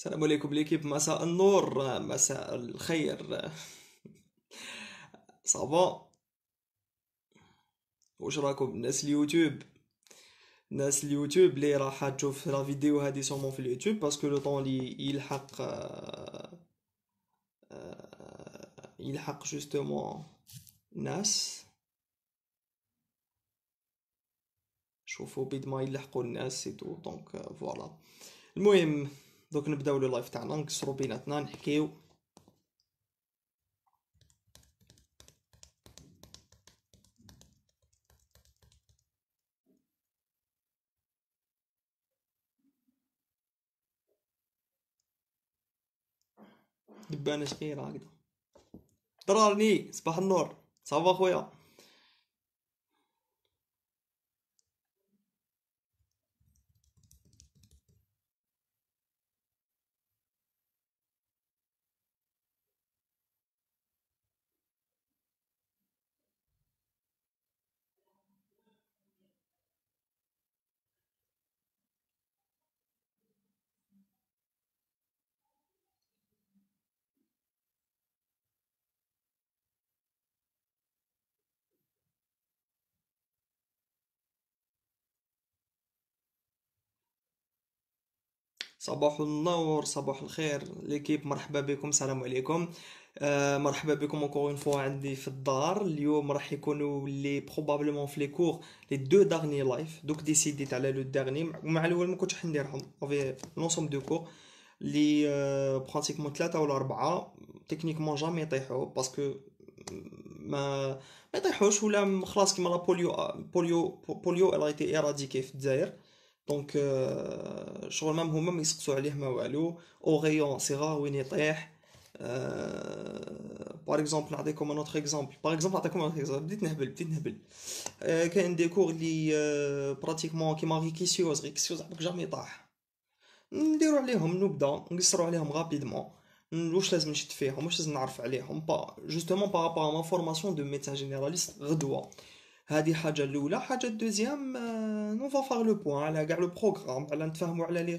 السلام عليكم ليكيب مساء النور مساء الخير صافا واش راكم الناس اليوتيوب ناس اليوتيوب اللي راح تشوف لا فيديو هذه سومون في اليوتيوب باسكو لو طون لي يلحق آه، آه، يلحق جوستومون ناس شوفوا بيد ما يلحقوا الناس سيتو دونك فوالا المهم دوك نبداو لي لايف تاعنا نكسرو بيناتنا نحكيو دبانه صغيره هكذا درارني صباح النور صافا خويا صباح النور صباح الخير ليكيب مرحبا بكم السلام عليكم آه مرحبا بكم اونكور اون فوا عندي في الدار اليوم راح يكونوا لي بروبابلمون في لي كور لي دو دارني لايف دوك ديسيديت على لو دارني مع الاول ما كنتش نديرهم في لونسوم دو كور لي آه براتيكمون ثلاثه ولا اربعه تكنيكمون جامي يطيحوا باسكو ما ما يطيحوش ولا خلاص كيما لا بوليو بوليو بوليو راهي تي في الجزائر دونك euh, شغل مام هما ما يسقسوا عليه ما والو او غيون صغار وين يطيح باغ euh, اكزومبل نعطيكم ان اوتر اكزومبل باغ اكزومبل نعطيكم ان اكزومبل بديت نهبل بديت نهبل euh, كاين دي كور لي براتيكمون كيما ريكيسيوز ريكيسيوز عمرك جامي طاح نديرو عليهم نبدا نقصرو عليهم غابيدمون واش لازم نشد فيهم واش لازم نعرف عليهم با جوستومون بارابور ما فورماسيون دو ميتان جينيراليست غدوه هذه حاجه الاولى حاجه الدوزيام نو فا فار لو بوان على كاع لو بروغرام على نتفاهمو على لي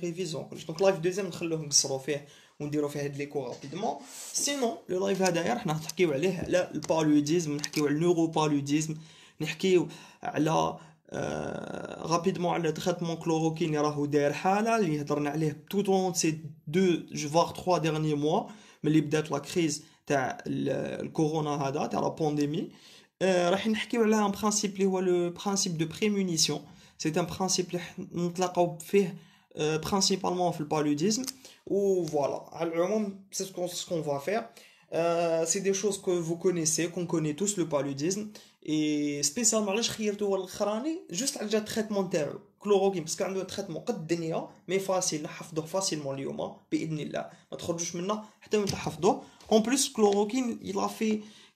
كلش دونك لايف دوزيام نخلوه نقصرو فيه ونديروا فيه هاد لي كور رابيدمون سينو لو لايف هذايا راح نحكيو عليه على البالوديزم نحكيو على النورو بالوديزم نحكيو على آه رابيدمون على تريتمون كلوروكين راهو داير حاله اللي هضرنا عليه توت اون سي دو جوار تخوا ديرني موا ملي بدات لا كريز تاع الكورونا هذا تاع لا بانديمي On va parler un principe qui le principe de prémunition C'est un principe que a été fait principalement dans le paludisme Voilà, c'est ce qu'on va faire euh, C'est des choses que vous connaissez, qu'on connaît tous, le paludisme Et spécialement, je ne vais pas vous juste un traitement de terre, le chloroquine Parce qu'il y a un traitement Mais facile, on va faire facilement aujourd'hui S'il vous plaît Ne en pas En plus, le chloroquine, il a fait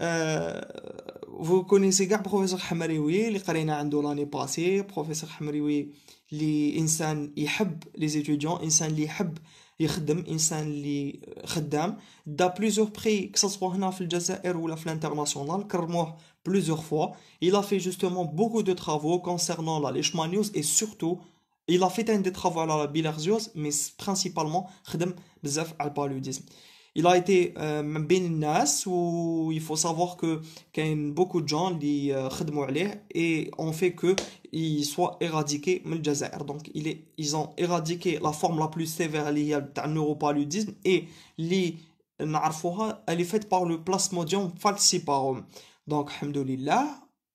Euh, vous connaissez le professeur Hamariwi, il a écrit l'année passée. professeur Hamariwi, l'insan yihab les étudiants, insan li yihab yikhdem, insan li khdam, da plusieurs prix que ce soit هنا في الجزائر ou l'international, كرموه plusieurs fois. Il a fait justement beaucoup de travaux concernant la leishmaniose et surtout il a fait un des travaux à la bilharziose mais principalement khdem bzaf le paludisme il a été euh, bien où il faut savoir que qu'il y a beaucoup de gens qui euh, et ont fait que il soit éradiqué le donc il ils ont éradiqué la forme la plus sévère liée à neuropaludisme et les elle est faite par le plasmodium falciparum donc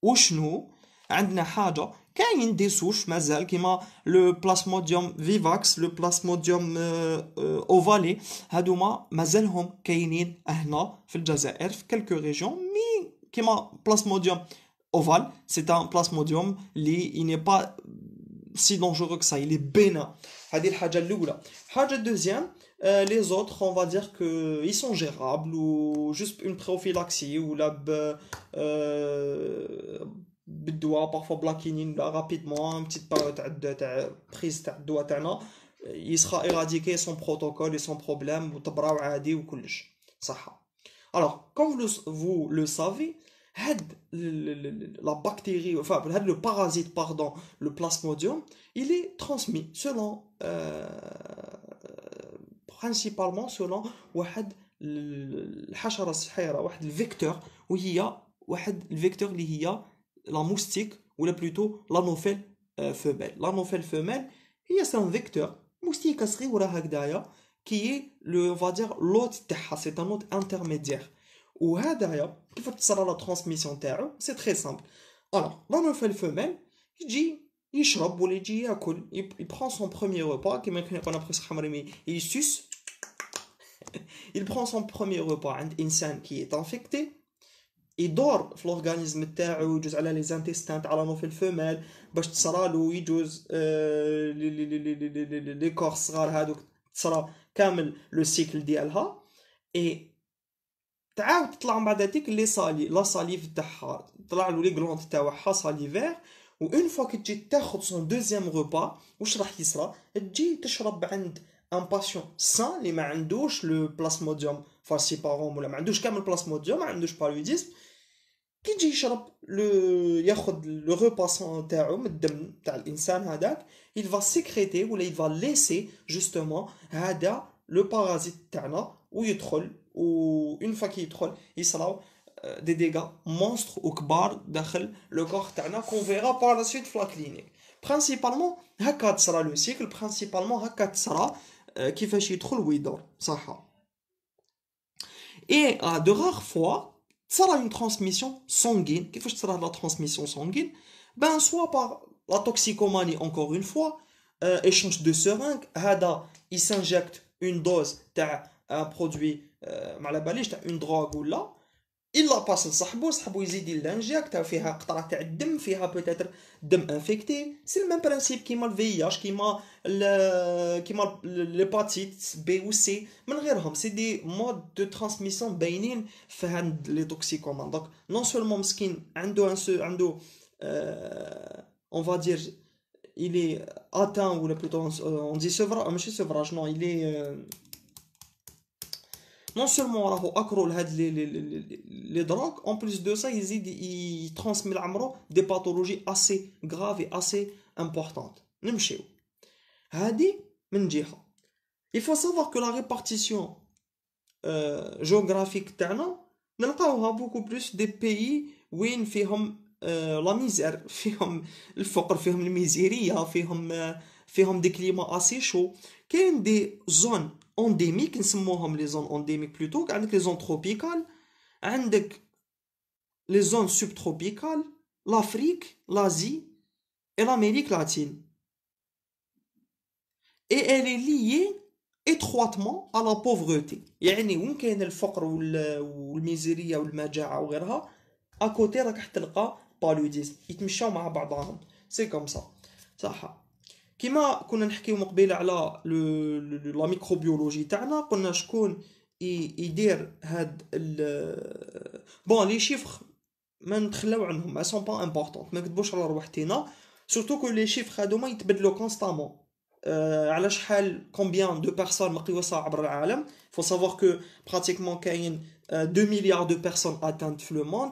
ou avons عندنا حاجه il y mais zèle qui m'a le Plasmodium vivax le Plasmodium euh, euh, ovale adouma mais quelques régions mais qui Plasmodium ovale c'est un Plasmodium li il n'est pas si dangereux que ça il est bénin adil Hajj l'oula Lugha deuxième euh, les autres on va dire que ils sont gérables ou juste une prophylaxie, ou la بالدواء parfois بلاكينين rapidement une petite prise تاع الدواء تاعنا sera éradiqué son protocole et son problème وتبراو عادي وكلش صحة alors comme vous, vous le savez هاد la bactérie enfin هاد le parasite pardon le plasmodium il est transmis selon euh، principalement selon واحد الحشرة الصحيرة واحد الفيكتور وهي واحد الفيكتور اللي هي la moustique, ou là plutôt la euh, femelle. La nouvelle femelle, a un vecteur, moustique qui est le, on va dire, l'hôte c'est un hôte intermédiaire. Ou derrière, qui fait ça la transmission terre, c'est très simple. Alors, la femelle, il dit, il shrob ou il prend son premier repas, qui maintenant qu'on a pris il suce. Il prend son premier repas, un insan qui est infecté. يدور في لورغانيزم تاعو يجوز على لي زانتيستان تاع لا في فوميل باش تصرالو يجوز آه لي كور صغار هادوك تصرا كامل لو سيكل ديالها اي تعاود تطلع من بعد هذيك لي صالي لا صاليف تاعها طلع له لي غلوند تاعها و اون فوا كي تجي تاخذ سون دوزيام غوبا واش راح يصرى تجي تشرب عند ان باسيون سان اللي ما عندوش لو بلاسموديوم فالسيباروم ولا ما عندوش كامل بلاسموديوم ما عندوش بالوديزم Le يجي le repassant, terme il va sécréter ou il va laisser justement le parasite il ويدخل و une fois qu'il il sera euh, des dégâts monstres ou le corps qu'on verra par la suite la clinique principalement هكا le cycle principalement هكا euh, كيفاش يدخل et euh, de rares fois ça a une transmission sanguine. Qu'est-ce que ça la transmission sanguine Ben, soit par la toxicomanie, encore une fois, euh, échange de seringues, Hada, il s'injecte une dose, as un produit, euh, une drogue ou là, الا باس لصاحبو صاحبو يزيد للانجياك فيها قطره تاع الدم فيها بوتيتر دم انفيكتي سي الميم برانسيب كيما الفي اش كيما كيما ليباتيت بي و سي من غيرهم سي دي مود دو ترانسميسيون باينين في هاد لي توكسيكومون دونك نون سولمون مسكين عنده انسو عنده اون فا دير الي اتان ولا ou اون دي dit آه، ماشي سوفراج نو الي اه Non seulement ils accroissent les drogues, en plus de ça, ils transmettent des pathologies assez graves et assez importantes. Il faut savoir que la répartition euh, géographique est beaucoup plus des pays où il y a la misère, le foire, la misère, des climats assez chauds, qu'une des zones. اونديميك نسموهم لي زون اونديميك بلوتو عندك لي زون تروبيكال عندك لي زون سوب تروبيكال لافريك لازي اي لاميريك لاتين اي elle est liée على بوفغوتي يعني وين كاين الفقر والميزيريه والمجاعه وغيرها اكوتي راك حتلقى بالوديزم يتمشاو مع بعضهم سي كوم صح كيما كنا نحكيو مقبله على لا ميكروبيولوجي تاعنا قلنا شكون يدير هاد بون لي شيفر ما نتخلاو عنهم ما سون با امبورطون ما نكذبوش على روحتينا سورتو كو لي شيفر هادوما يتبدلو كونستامون أه على شحال كومبيان دو بيرسون مقيوسه عبر العالم فو سافوار كو براتيكمون كاين 2 مليار دو بيرسون اتانت في لو موند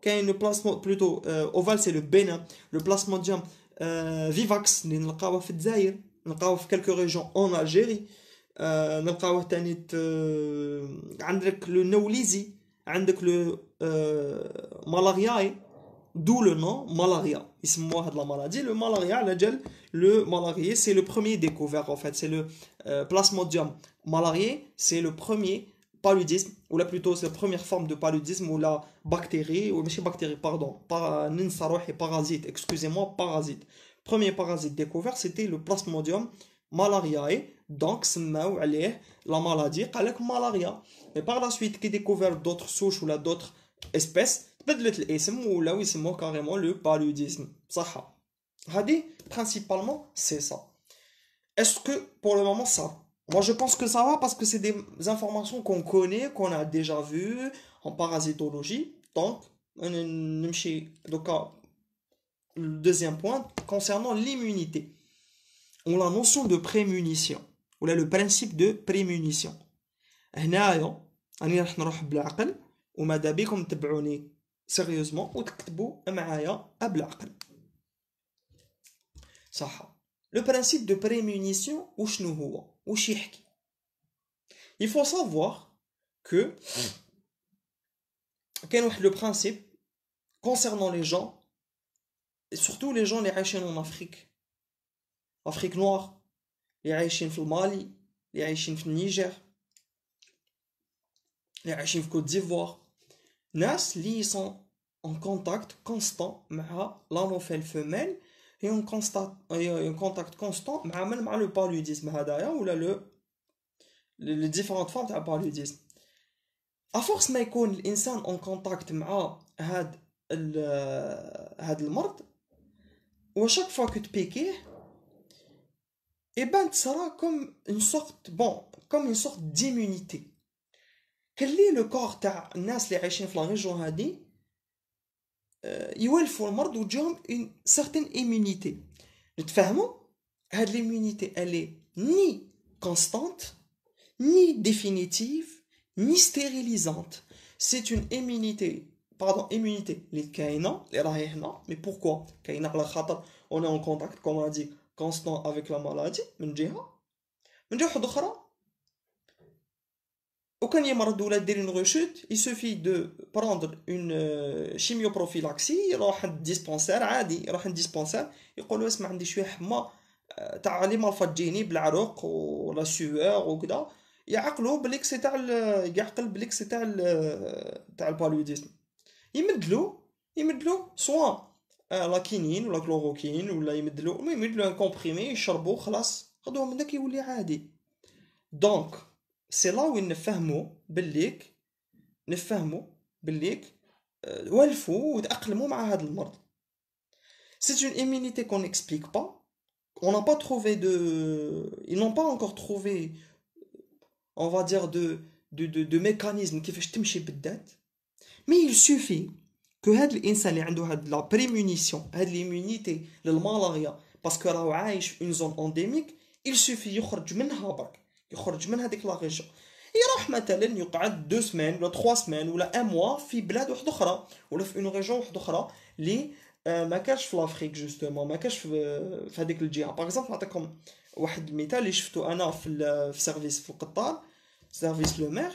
qu'un le plasmodium plutôt euh, ovale c'est le bénin le plasmodium euh, vivax n'est en pas en dans quelques régions en Algérie n'est qu'en tant que le Néolizi, le euh, Malarié d'où le nom Malaria, c'est moi de la maladie le malaria le Malarié c'est le premier découvert en fait c'est le plasmodium Malarié c'est le premier paludisme ou là plutôt c'est la première forme de paludisme ou la bactérie ou mais bactérie pardon par euh, et parasite excusez-moi parasite premier parasite découvert c'était le plasmodium malariae donc c'est la maladie قالك malaria mais par la suite qui découvert d'autres souches ou là d'autres espèces là oui carrément le paludisme ça هادي principalement c'est ça est-ce que pour le moment ça moi, je pense que ça va parce que c'est des informations qu'on connaît, qu'on a déjà vues en parasitologie. Donc, donc le deuxième point concernant l'immunité. On a la notion de prémunition. On a le principe de prémunition. هنايا راني راح نروح بالعقل وماذا بكم il faut savoir que le principe concernant les gens et surtout les gens les عايشين en Afrique Afrique noire les عايشين au Mali, les عايشين au Niger, les عايشين au Côte d'Ivoire ناس qui sont en contact constant avec la femelle et contact un euh, contact constant مع le paludisme ou ولا le les différentes formes de paludisme à force mais الانسان en contact avec cette mort, ou المرض fois que تبيكيه et eh ben sera comme une sorte bon comme une sorte d'immunité est le corps تاع الناس les région il y a le certaine immunité. Net fahmo? l'immunité elle ni constante, ni définitive, ni stérilisante. C'est une immunité, pardon immunité, li mais pourquoi? on est en contact comme on dit constant avec la maladie وكان مرض ولا دير اون غوشوت يسوفي دو بروندر اون شيميو بروفيلاكسي يروح عند ديسبونسير عادي يروح عند ديسبونسير يقولوا اسمع عندي شويه حمى آه، تاع لي مالفاجيني بالعروق ولا سوار وكذا يعقلو بليك سي تاع يعقل بليك سي تاع تاع البالوديزم يمدلو يمدلو سوا آه، لا كينين ولا كلوروكين ولا يمدلو المهم يمدلو ان كومبريمي يشربو خلاص خدوه من يولي عادي دونك سي لا وين نفهمو بليك نفهمو بليك والفوا وتاقلموا مع هذا المرض C'est une immunité qu'on n'explique pas. On n'a pas trouvé de. Ils n'ont pas encore trouvé, on va dire, de, de, de, de mécanisme qui fait que بالذات. Mais il suffit que هذا الانسان اللي عنده هاد لا بريمونيسيون هذه ليمونيتي للمالاريا باسكو راهو عايش في une zone endémique il suffit يخرج منها برك يخرج من هذيك لا يروح مثلا يقعد دو سمان ولا تخوا سمان ولا ان موا في بلاد واحده اخرى ولا في اون ريجون واحده اخرى لي آه، ما كاش في لافريك جوستومون ما كاش آه، في هذيك الجهه باغ اكزومبل نعطيكم واحد المثال اللي شفتو انا في في سيرفيس في القطار سيرفيس لو مير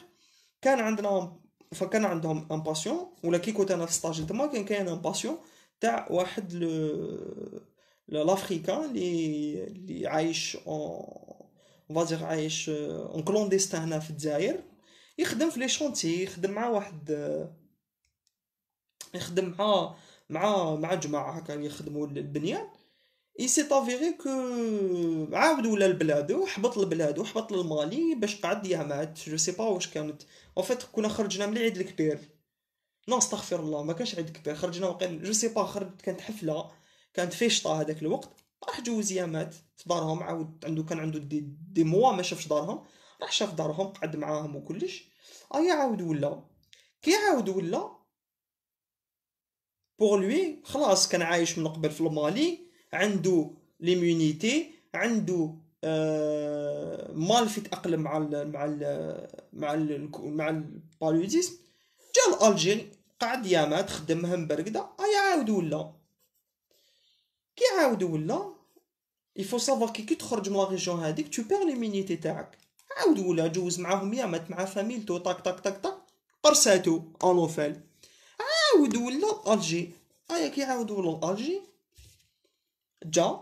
كان عندنا فكان عندهم ان باسيون ولا كي كنت انا في ستاج تما كان كاين ان باسيون تاع واحد لافريكان اللي اللي عايش فازير عايش اون euh, كلونديستان هنا في الجزائر يخدم في لي شونتي يخدم مع واحد euh، يخدم مع مع مع جماعه هكا يخدموا البنيان اي سي افيري كو عاود ولا لبلادو حبط لبلادو حبط المالي باش قعد يامات جو سي با واش كانت اون فيت كنا خرجنا من العيد الكبير نو استغفر الله ما كانش عيد كبير خرجنا وقيل جو سي با خرجت كانت حفله كانت فيشطه هذاك الوقت راح جوزيا مات في دارهم عاود عنده كان عنده دي, دي موا ما شافش دارهم راح شاف دارهم قعد معاهم وكلش ايا آه، عاود ولا كي عاود ولا بور لوي خلاص كان عايش من قبل في المالي عنده ليمونيتي عنده آه في تاقلم مع الـ مع الـ مع الـ مع البالوديزم جا الالجين قعد يامات خدم هم بركده ايا آه، عاود ولا كي عاود ولا il faut savoir كي كي تخرج من لا ريجيون هذيك tu perds l'immunité تاعك عاود ولا جوز معاهم يا مات مع فاميلتو طاك طاك طاك طاك قرساتو انوفال عاود ولا الجي ايا كي عاود ولا الجي جا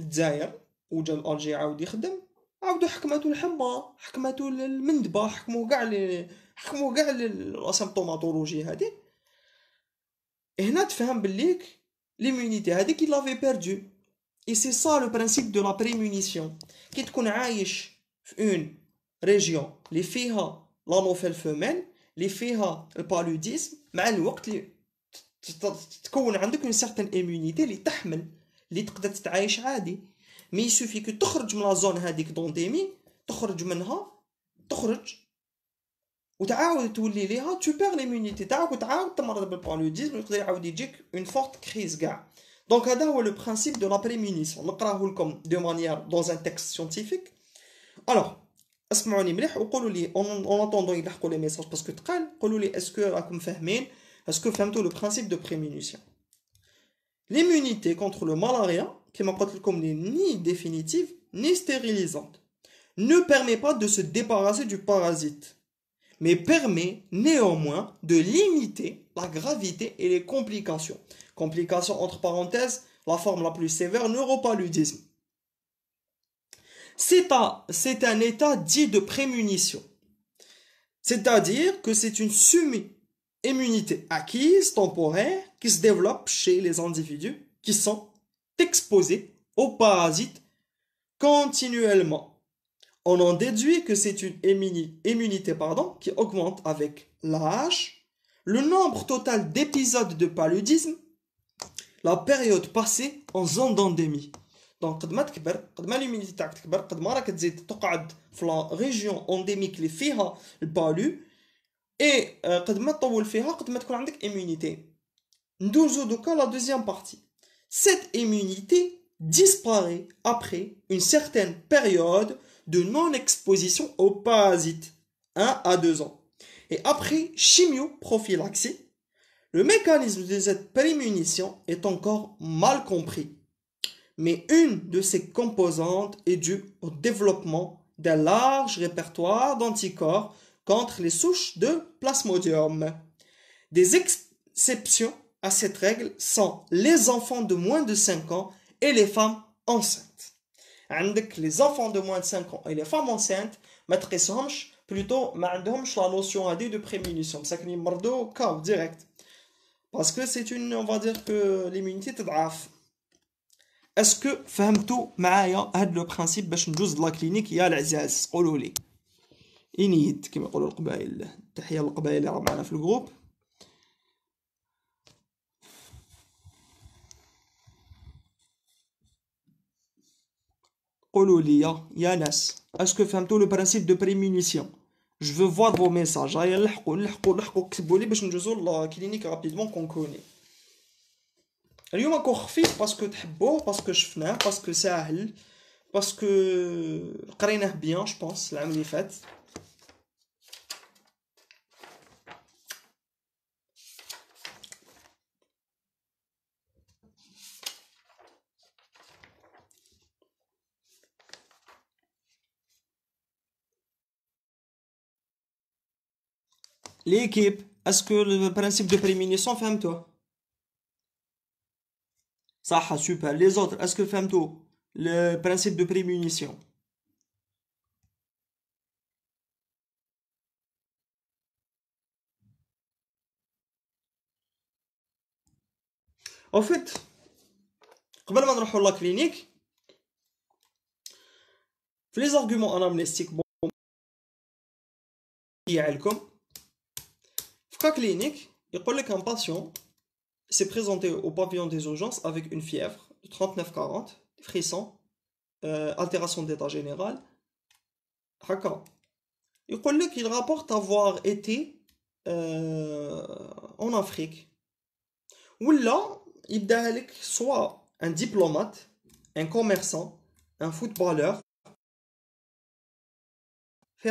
الجزائر وجا الجي عاود يخدم عاودو حكماتو الحمى حكماتو المندبه حكمو كاع حكمو كاع الاسيمبتوماتولوجي هذيك هنا تفهم بليك ليمونيتي هذيك لافي بيردو Et c'est ça le principe de la prémunition. Quand تكون عايش في une région اللي فيها l'anophèle femelle, le فيها mais مع الوقت اللي تتكون عندك une certaine immunité اللي تحمل اللي تقدر تتعايش عادي مي سوفي كو تخرج من لا زون هذيك دونديمي تخرج منها تخرج وتعاود تولي ليها تو بيغ ليمونيتي تاعك وتعاود تمرض بالبالوديزم ويقدر يعاود يجيك اون فورت كريز كاع Donc, là, c'est le principe de la prémunition. On le croit comme de manière dans un texte scientifique. Alors, on va dire, on va dire, en entendant les messages, parce que tu as est-ce que tu as fait le principe de prémunition L'immunité contre le malaria, qui n'est ni définitive ni stérilisante, ne permet pas de se débarrasser du parasite, mais permet néanmoins de limiter la gravité et les complications. Complication entre parenthèses, la forme la plus sévère, neuropaludisme. C'est un, c'est un état dit de prémunition. C'est-à-dire que c'est une immunité acquise, temporaire, qui se développe chez les individus qui sont exposés aux parasites continuellement. On en déduit que c'est une immunité pardon, qui augmente avec l'âge, le nombre total d'épisodes de paludisme la période passée en zone d'endémie. Donc, قد ما تكبر قد ما l'humidité تاعك تكبر قد ما راك تزيد تقعد في لا région endémique اللي فيها البالو palu قد ما تطول فيها قد ما تكون عندك immunité. ندوزو la deuxième partie. Cette immunité disparaît après une certaine période de non-exposition au parasite 1 à 2 ans. Et après chimio-prophylaxie le mécanisme de cette prémunition est encore mal compris, mais une de ses composantes est due au développement d'un large répertoire d'anticorps contre les souches de plasmodium. Des exceptions à cette règle sont les enfants de moins de 5 ans et les femmes enceintes. Les enfants de moins de 5 ans et les femmes enceintes, plutôt, la notion de prémunition. direct. Parce que c'est une, on va dire que l'immunité grave. Est-ce que, فهمتوا معايا هاد لو principe باش ندوز لا كلينيك يا العزاز قولوا لي انيد كما يقولوا القبائل تحيه للقبائل معنا في الجروب قولوا لي يا ناس le principe de prémunition? Je veux voir vos messages. Allez, l'hko, l'hko, l'hko, k'tibou li, bach n'jouzou la clinique rapidement qu'on connaît. m'a akou khfif, parce que t'hibou, parce que j'fna, parce que sa'ahl, parce que qarinah bien, je pense, est fête. L'équipe, est-ce que le principe de prémunition, ferme toi Ça, super. Les autres, est-ce que ferme toi le principe de prémunition En fait, la ما les les arguments bon. il y a cas clinique, il y un patient s'est présenté au pavillon des urgences avec une fièvre de 39-40, frisson, euh, altération d'état général. Il y qu'il rapporte avoir été euh, en Afrique. Ou là, il y a soit un diplomate, un commerçant, un footballeur, fait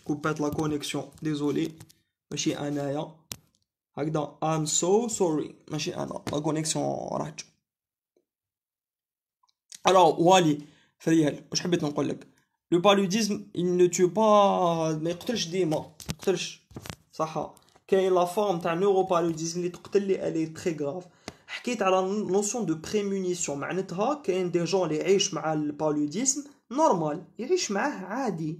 Pète la connexion. Désolé. Machi I'm so sorry. suis ana. La connexion raj. Alors, Wali, Fadiel, je Le paludisme, il ne tue pas. Mais il la forme d'un neuropaludisme Elle est très grave. notion de notion de prémunition معناتها des gens paludisme اللي يعيش مع normal normal يعيش a عادي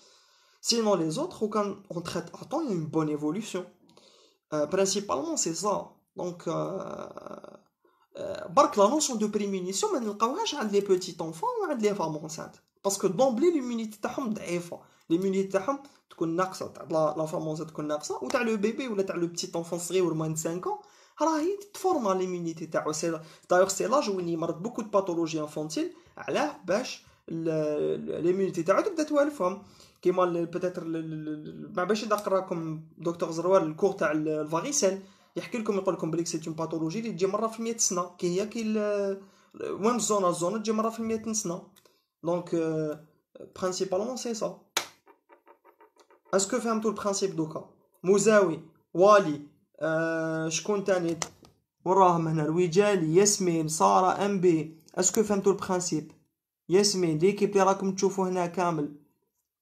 Sinon, les autres, quand on traite à temps, il y a une bonne évolution. Euh, principalement, c'est ça. Donc, euh, euh, la notion de prémunition, mais nous avons des petits enfants ou hein, des femmes enceintes. Parce que d'emblée, l'immunité est faible. L'immunité est naqsa, la femme enceinte est naqsa, ou le bébé ou le petit enfant ou moins de 5 ans, راهي تفورما ليمينيتي تاعو سي دايوغ سي لاج وين يمرض بوكو دو باثولوجي انفونتيل علاه باش ليمينيتي تاعو تبدا توالفهم كيما بيتيتر ما باش نقراكم دكتور زروال الكور تاع الفاريسيل يحكي لكم يقول لكم بليك سيت باثولوجي اللي تجي مره في 100 سنه كي هي كي وين زون زون تجي مره في 100 سنه دونك برينسيبالمون سي سا اسكو فهمتوا البرانسيب دوكا مزاوي والي أه شكون تاني وراهم هنا الوجال ياسمين ساره ام بي اسكو فهمتوا البرانسيب ياسمين ليكيب اللي راكم تشوفوا هنا كامل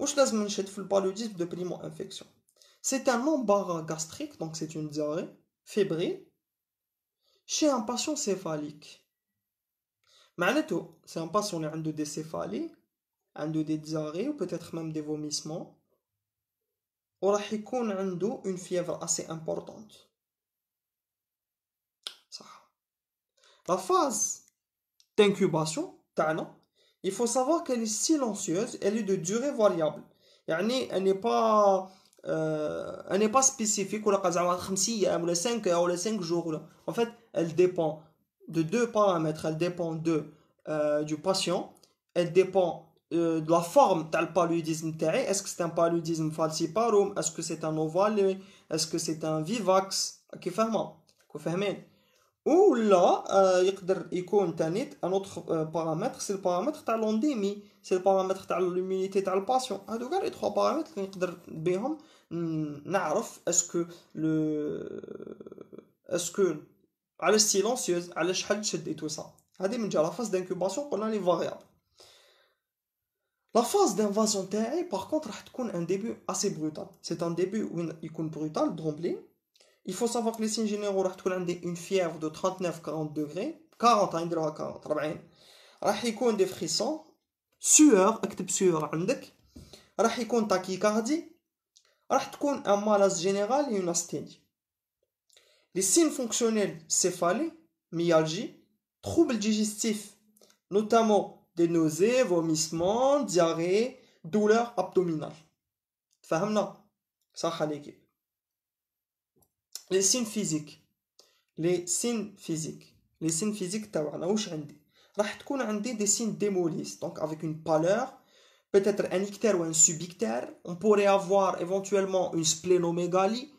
on le paludisme de primo-infection. C'est un embarras gastrique, donc c'est une diarrhée fébrile, chez un patient céphalique. Malato, c'est un patient qui a un de des céphalies, un de des diarrhées ou peut-être même des vomissements. Ou la un une fièvre assez importante. La phase d'incubation, t'as il faut savoir qu'elle est silencieuse, elle est de durée variable. elle n'est pas, euh, elle n'est pas spécifique, ou 5 ou 5 jours. En fait, elle dépend de deux paramètres. Elle dépend de, euh, du patient, elle dépend euh, de la forme du paludisme. Est-ce que c'est un paludisme falciparum Est-ce que c'est un ovale Est-ce que c'est un vivax Qui ferme ou là, il y a un autre paramètre, c'est le paramètre de l'endémie, c'est le paramètre de l'immunité de la patient Donc, il y trois paramètres, on peut en savoir, est-ce qu'il est silencieux, est-ce qu'il n'y de chute et tout ça. C'est la phase d'incubation où on a les variables. La phase d'invasion TANIT, par contre, va être un début assez brutal. C'est un début où il est brutal, un il faut savoir que les signes généraux تكون عندي une fièvre de 39-40 degrés 40 40 40 راح يكون des frissons sueur اكتب sueur عندك راح يكون tachycardie راح تكون et une Les signes fonctionnels, troubles digestifs notamment des nausées vomissements diarrhée douleurs abdominales فهمنا صح l'équipe les signes physiques les signes physiques les signes physiques tu as des signes démolis donc avec une pâleur peut-être un ictère ou un subictère on pourrait avoir éventuellement une splénomégalie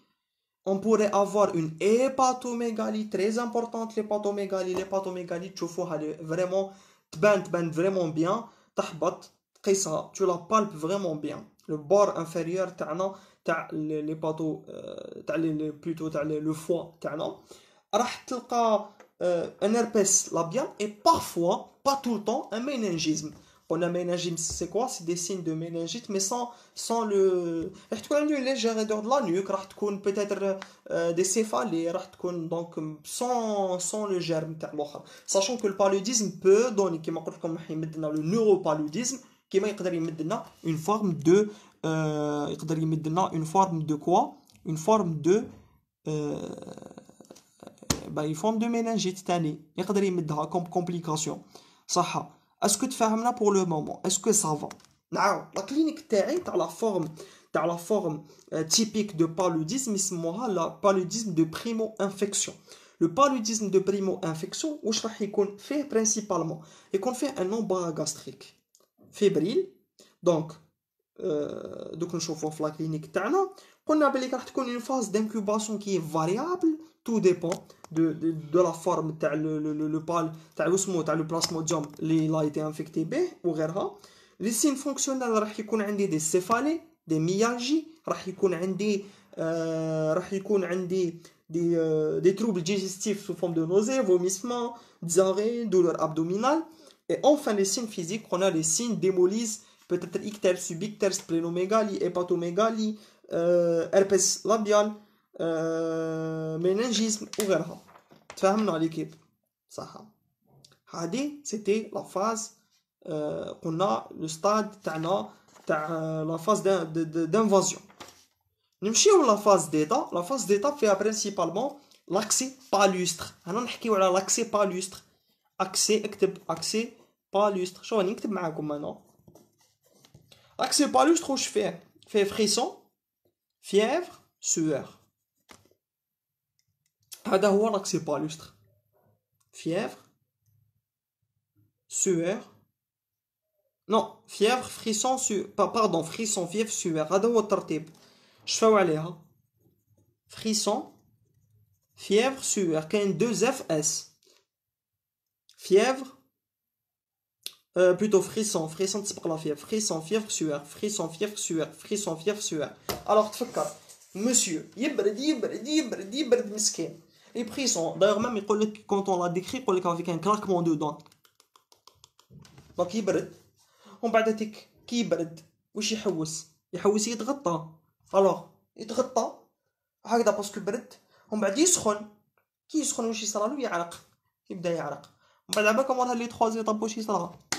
on pourrait avoir une hépatomégalie très importante l'hépatomégalie l'hépatomégalie tu vois vraiment te vraiment bien tu la palpes vraiment bien le bord inférieur تاعنا les لي plutôt تاع لي بلوتو تاع لو foie un herpès labial et parfois, pas tout le temps, un méningisme. On a méningisme, c'est quoi C'est des signes de méningite, mais sans, sans le. une de la nuque, peut-être euh, des céphalées, donc sans, le germe. Sachant que le paludisme peut donner, comme le neuropaludisme, qui peut donner une forme de il euh, une forme de quoi Une forme de euh, bah, une forme de méningite tani. Il peut comme complication. Est-ce que tu là pour le moment Est-ce que ça va Non, la clinique تاعي تاع la forme la forme euh, typique de paludisme s'appelle la paludisme de primo-infection. Le paludisme de primo-infection, où je يكون فيه principalement qu'on fait un embarras gastrique fébrile. Donc دوك نشوفو في لاكلينيك تاعنا قلنا بلي راح تكون اون فاز دانكوباسيون كي فاريابل تو ديبون دو دو لا فورم تاع لو بال تاع وسمو تاع لو بلاسموديوم اللي لا ايتي انفيكتي به وغيرها لي سين فونكسيونال راح يكون عندي دي سيفالي دي ميالجي راح يكون عندي راح يكون عندي دي دي تروبل ديجيستيف سو فورم دو نوزي فوميسمون ديزاري دولور ابدومينال et enfin les signes physiques on a les signes d'hémolyse peut-être Icter, Subicter, splénomégalie, hépatomégalie, euh, Herpes labial, euh, méningisme ou غيرها. l'équipe. ça. هذه c'était la phase euh, qu'on a le stade euh, la phase d'invasion. nous نمشيو la phase d'état, la phase d'état fait principalement l'accès palustre. هنا نحكيو على l'accès palustre. accès اكتب accès palustre. vais écrire avec vous maintenant. Accès ah, pas trop je fais. Fait frisson, fièvre, sueur. هذا ah, هو pas palustre, fièvre, sueur. Non, fièvre, frisson, sueur. Pardon, frisson, fièvre, sueur. Ah, je fais الترتيب. شفاو عليها. Frisson, fièvre, sueur. Quand deux Fs. Fièvre, euh, plutôt frisson, frisson, c'est la fièvre, frisson, fièvre, sueur, frisson, fièvre, sueur, frisson, fièvre, sueur. Alors, monsieur, il il Les frissons, d'ailleurs même quand on l'a décrit, il dit avec un claquement de dents. Donc est Alors, يتغطى هكذا باسكو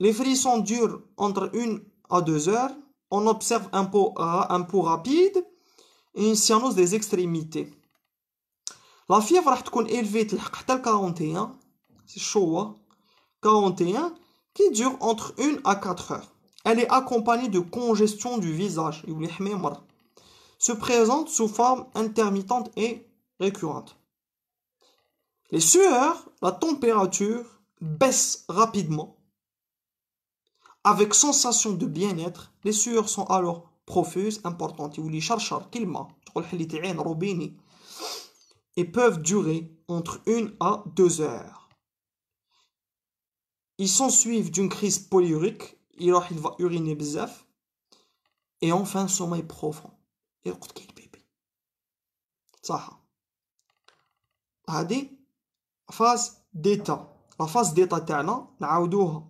Les frissons durent entre 1 à 2 heures. On observe un pot, rapide et une cyanose des extrémités. La fièvre est élevée jusqu'à 41, c'est 41, hein. qui dure entre 1 à 4 heures. Elle est accompagnée de congestion du visage, se présente sous forme intermittente et récurrente. Les sueurs, la température baissent rapidement avec sensation de bien-être. Les sueurs sont alors profuses, importantes. Et peuvent durer entre une à deux heures. Ils s'ensuivent d'une crise polyurique. Il va uriner bzaf. Et enfin, sommeil profond. Et bébé. Ça. la phase d'état. La phase d'état, تاعنا نعاودوها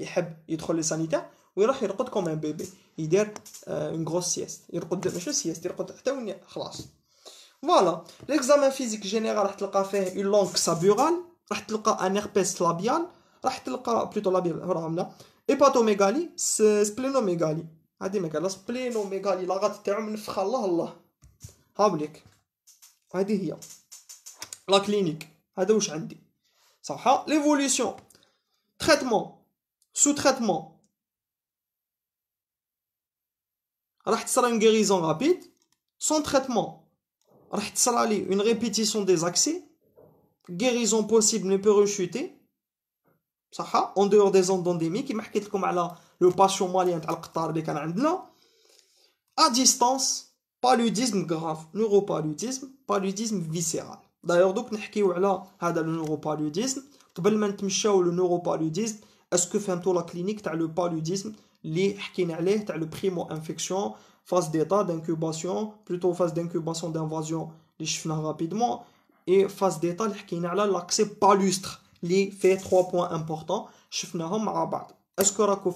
يحب يدخل للسانيتير ويروح يرقد كوم ان بيبي يدير اون غروس سيست يرقد ماشي سيست يرقد حتى وين خلاص فوالا ليكزامان فيزيك جينيرال راح تلقى فيه اون لونغ سابورال راح تلقى ان اربيس لابيال راح تلقى بلوتو لابيال راهمنا ايباتوميغالي سبلينوميغالي هادي ما قالها سبلينوميغالي لاغات تاعو منفخه الله الله هابليك هادي هي لا كلينيك هذا واش عندي صحه ليفوليسيون تريتمون sous traitement. une guérison rapide sans traitement. une répétition des accès. Guérison possible ne peut rechuter. en dehors des zones endémiques كما comme لكم على le patient تاع القطار اللي à distance paludisme grave neuropaludisme paludisme viscéral d'ailleurs nous avons على le neuropaludisme قبل le neuropaludisme est-ce que fait la clinique tu le paludisme les tu as le primo infection phase d'état d'incubation plutôt phase d'incubation d'invasion les chiffres rapidement et phase d'état l'accès palustre les fait trois points importants شفناهم مع بعض est que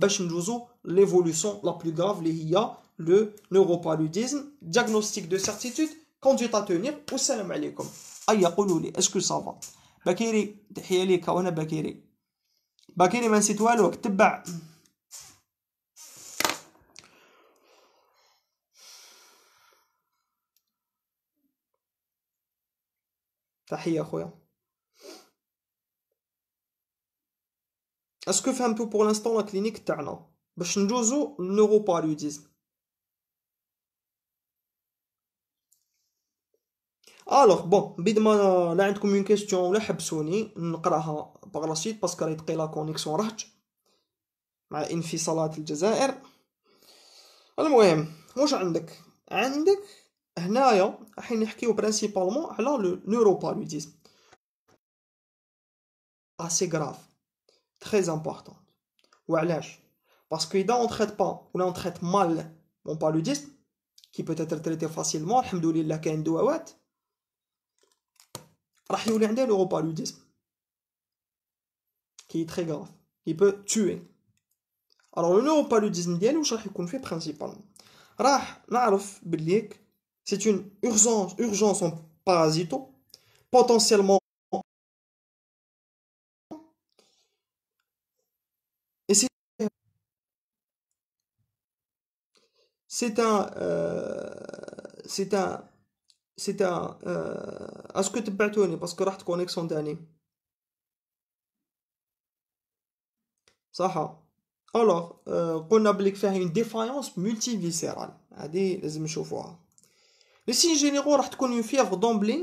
que l'évolution la plus grave les a, le neuropaludisme diagnostic de certitude conduite à tenir والسلام عليكم est-ce que ça va? بكيري تحيه ليك باكيني ما نسيت والو تبع تحية اخويا اسكو فهمتو بور لانستون لا كلينيك تاعنا باش ندوزو للنيوروباليوديزم الوغ بون بيد ما لا عندكم اون كيستيون ولا حبسوني نقراها باغ لا سويت باسكو راهي تقي لا كونيكسيون رهج مع انفصالات الجزائر المهم واش عندك عندك هنايا راحين نحكيو برينسيبالمون على لو نيوروبالوديزم اسي غراف تري امبورطون وعلاش باسكو اذا اون تريت با ولا اون تريت مال مون بالوديزم كي بوتيتر تريتي فاسيلمون الحمد لله كاين دواوات Rah, il y a le qui est très grave, il peut tuer. Alors le leuropaludisme, il est où je suis principalement? Rah, là, je le c'est une urgence, urgence en parasito, potentiellement. Et c'est un, c'est un. Euh, c'est à ce que tu peux tourner parce que l'acte connexion ça saha alors euh, qu'on a blick faire une défaillance multiviscérale à des émissions fois les signes généraux rachetons une fièvre d'emblée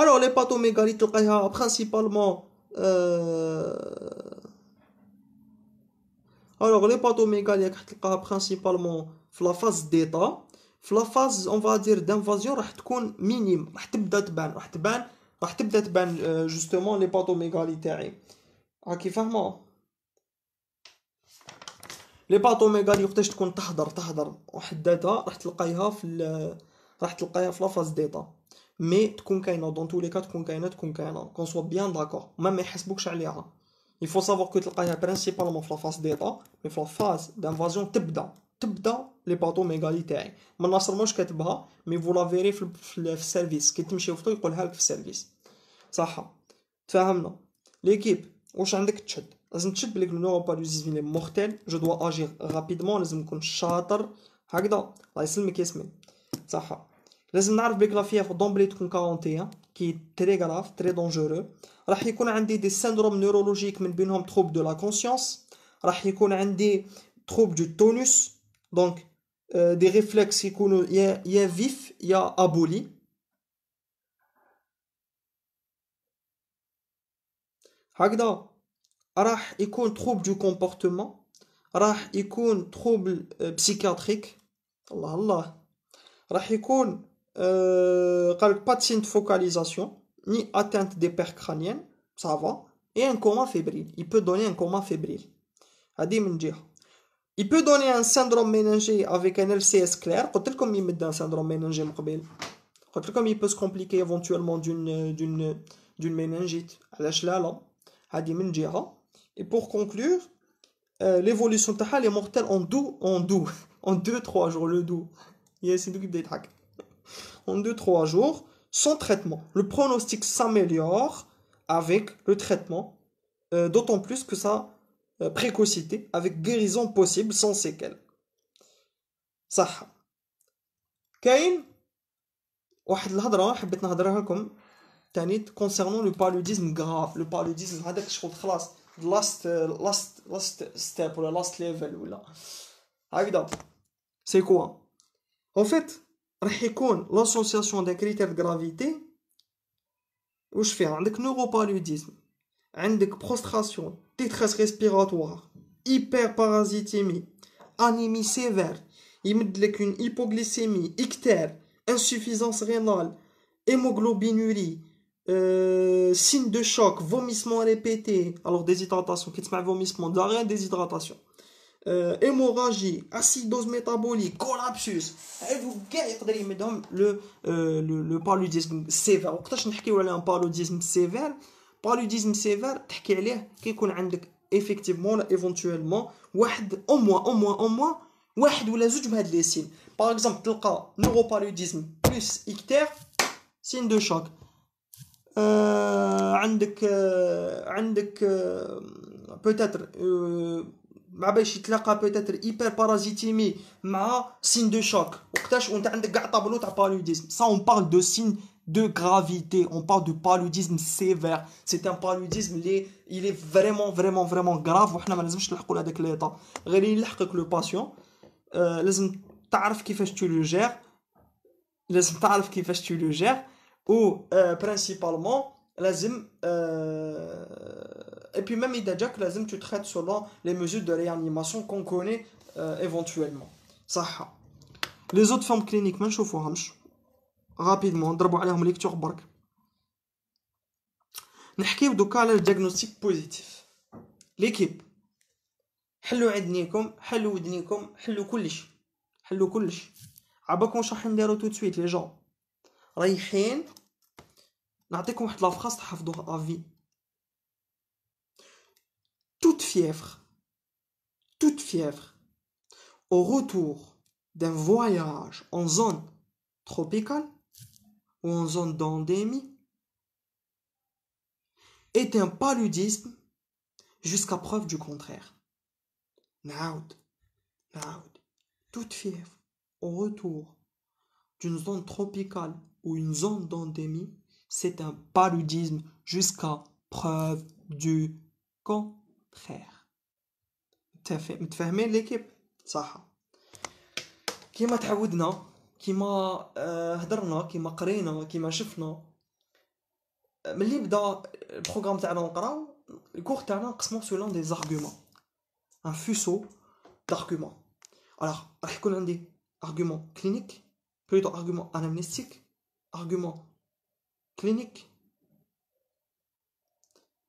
alors les pâtes oméga euh, principalement euh, الوغ لي باثوميغاليك حتلقاها برينسيبالمون في لافاز ديتا في لافاز اون فادير دانفازيون راح تكون مينيم راح تبدا تبان راح تبان راح تبدا تبان جوستومون لي ميغالي تاعي راكي فاهمه لي ميغالي وقتاش تكون تحضر تحضر وحداتها راح تلقايها في راح تلقايها في لافاز ديتا مي تكون كاينه دون تو لي كا تكون كاينه تكون كاينه كون سوا بيان داكور ما ما يحسبوكش عليها il faut savoir que تلقاها برينسيبالمون في لافاس ديتا مي في لافاز دانفازيون تبدا تبدا لي باطو ميغالي تاعي ما ناصر موش كاتبها مي فولا فيري في, السيرفيس كي تمشي وفطو يقولها لك في السيرفيس صح تفاهمنا ليكيب واش عندك تشد لازم تشد بليك لو نورو بالوزيزمي لي مورتيل جو دوا اجي رابيدمون لازم نكون شاطر هكذا الله يسلمك ياسمين صح لازم نعرف بليك لافيا في دومبلي تكون 41 qui est très grave, très dangereux. Rachikon a avoir des syndromes neurologiques, dont par exemple des troubles de la conscience. Rachikon a on avoir des troubles du tonus, donc euh, des réflexes qui sont, vifs, il a abolis. rappiquez avoir des troubles du comportement. Rachikon vous on avoir des troubles euh, psychiatriques. Allah euh, pas de focalisation, ni atteinte des paires crâniennes, ça va, et un coma fébrile. Il peut donner un coma fébrile. Il peut donner un syndrome méningé avec un LCS clair, comme il met un syndrome méningé, comme il peut se compliquer éventuellement d'une d'une d'une méningite. Et pour conclure, euh, l'évolution de est mortelle en 2 en en 3 jours le doux Il y a c'est en 2-3 jours sans traitement. Le pronostic s'améliore avec le traitement, euh, d'autant plus que ça euh, précocité avec guérison possible sans séquelles. Ça. Tanit concernant le paludisme grave, le paludisme, je crois que c'est last, last, last step ou le last level. C'est quoi En fait, l'association des critères de gravité fais un عندك neuropaludisme عندك prostration détresse respiratoire hyperparasitémie anémie sévère une hypoglycémie ictère insuffisance rénale hémoglobinurie euh, signe de choc vomissement répété alors déshydratation qui se vomissement d'arrêt déshydratation euh, hémorragie, acidose métabolique, collapsus, vous le, euh, le, le paludisme sévère. un paludisme sévère, paludisme sévère, effectivement, éventuellement, au moins, au moins, au moins, واحد ولا زوج من لي سين باغ اكزومبل تلقى نوروبالوديزم بلس اكتير سين دو شوك عندك euh, عندك euh, peut-être un signe de choc. Ça, on parle de signe de gravité, on parle de paludisme sévère. C'est un paludisme, il est, vraiment, vraiment, vraiment grave. On ne peut le patient, euh, لازم تعرف tu le gères. لازم qui fait tu le gères. Ou, euh, principalement, les et puis même la zone tu traites selon les mesures de réanimation qu'on connaît euh, éventuellement. Ça. Les autres formes cliniques, même rapidement, ضربوا عليهم lecture برك. نحكيو دوكا على بوزيتيف. ليكيب ودنيكم كلش كلش واش راح نديرو سويت لي جون رايحين نعطيكم واحد toute fièvre, toute fièvre, au retour d'un voyage en zone tropicale ou en zone d'endémie, est un paludisme jusqu'à preuve du contraire. toute fièvre, au retour d'une zone tropicale ou une zone d'endémie, c'est un paludisme jusqu'à preuve du contraire. Je vais faire. Je vais faire l'équipe. Ce qui est le plus important, ce qui est le plus important, ce qui est le plus important, le plus dans le programme de la Cour. Le cours est selon des arguments. Un fuseau d'arguments. Alors, je vais vous dire arguments cliniques, plutôt arguments anamnésiques, arguments cliniques,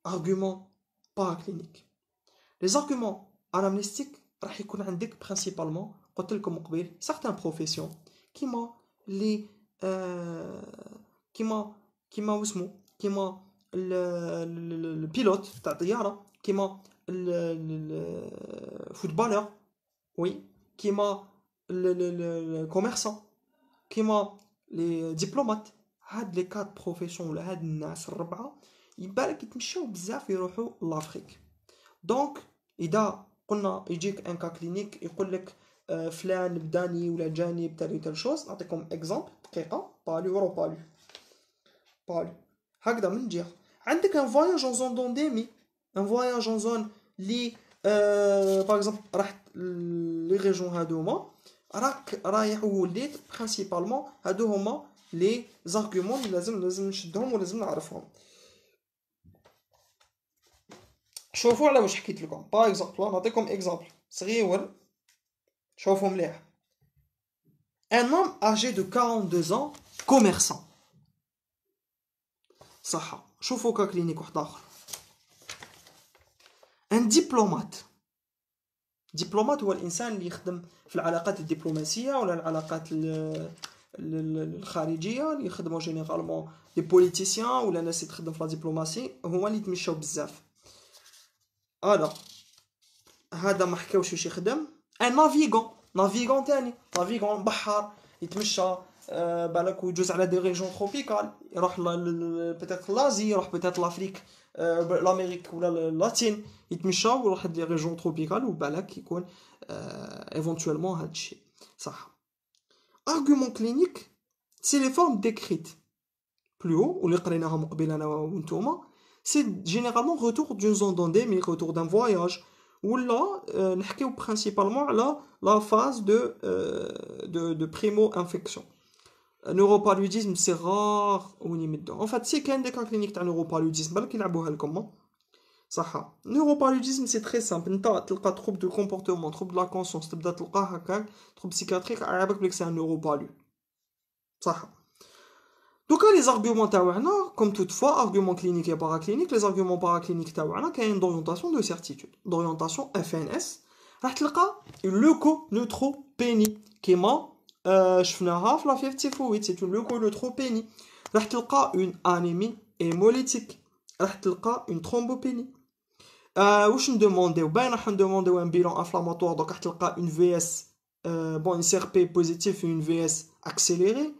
arguments paracliniques. Les arguments anamnestiques, principalement, certaines professions qui m'ont les euh, qui m'ont qui m'ont qui m'ont le, le, le, pilote qui m'ont le, le, footballeur oui qui m'ont le, commerçant qui m'ont les diplomates هاد les quatre professions là هاد الناس الربعه يبان لك يتمشاو بزاف يروحوا لافريك دونك اذا قلنا يجيك ان كا كلينيك يقول لك آه، فلان بداني ولا جاني بتالي تال شوز نعطيكم اكزامبل دقيقه بالي ورو بالي بالي هكذا من جهه عندك ان فواياج اون زون دونديمي ان فواياج اون زون لي باغ اكزومبل رحت لي ريجون هادوما راك رايح ووليت برينسيبالمون هادو هما لي زاركومون لازم لازم نشدهم ولازم نعرفهم شوفوا على واش حكيت لكم باغ اكزومبل نعطيكم اكزومبل صغيور شوفوا مليح ان homme âgé de 42 ans commerçant صحة شوفوا كا كلينيك واحد اخر ان ديبلومات دبلومات هو الانسان اللي يخدم في العلاقات الدبلوماسيه ولا العلاقات الخارجيه اللي يخدموا جينيرالمون لي بوليتيسيان ولا ناس اللي تخدم في لا ديبلوماسي هما اللي يتمشاو بزاف هذا هذا ما حكاوش واش يخدم ان نافيغون نافيغون تاني نافيغون بحر يتمشى آه، بالك ويجوز على دي ريجون تروبيكال يروح بيتيت لازي يروح بيتيت لافريك أه لامريك ولا اللاتين يتمشى ويروح دي ريجون تروبيكال وبالك يكون ايفونتوالمون أه هاد الشيء صح ارغومون كلينيك سي لي فورم ديكريت بلو واللي قريناهم قبيل انا وانتوما C'est généralement retour d'une zone endémique, retour d'un voyage, où là, principalement, là, la phase de primo-infection. Le neuropaludisme, c'est rare au En fait, si quelqu'un des cliniques a un neuropaludisme, quelqu'un a abordé le comment Ça, ça. Le neuropaludisme, c'est très simple. Tu n'as un trop de comportement, trouble de la conscience, trop de psychiatrique avec le sexe à un neuropaludisme. Ça, donc les arguments tawana, comme toutefois, arguments cliniques et paracliniques, les arguments paracliniques tawana, qui ont une orientation de certitude, d'orientation FNS, une leuconeutropénie, qui est euh, c'est une leuconeutropénie. une anémie hémolytique. une thrombopénie. Euh, je demande, ben, je demande un bilan inflammatoire, donc une VS, euh, bon, une CRP positive et une VS accélérée.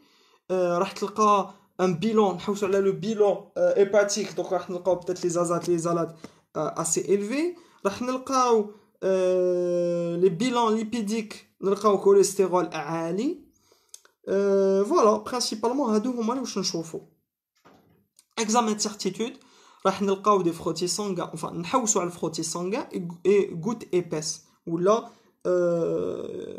Euh, راح تلقى un bilan, le bilan euh, hépatique, donc peut-être les azates, les alates euh, assez élevés. Euh, les bilans lipidiques, le cholestérol élevé, Euh, voilà, principalement, هادو هما nous واش نشوفو. Examen de certitude, allons نلقاو des frottis sanguins, enfin, le على الفروتي sanguin et gouttes épaisses, ou là, euh,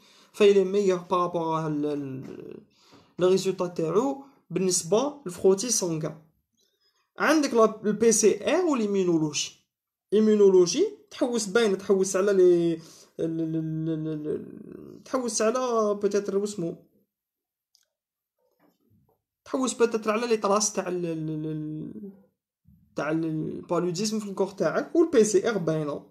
فايل ميور بارابور لو ريزولتا تاعو بالنسبه لفخوتي سونغا عندك البي سي ار ليمينولوجي ايمونولوجي تحوس باين تحوس على لي تحوس على بوتيتر واسمو تحوس بوتيتر على لي طراس تاع تاع البالوديزم في الكور تاعك والبي سي ار باينه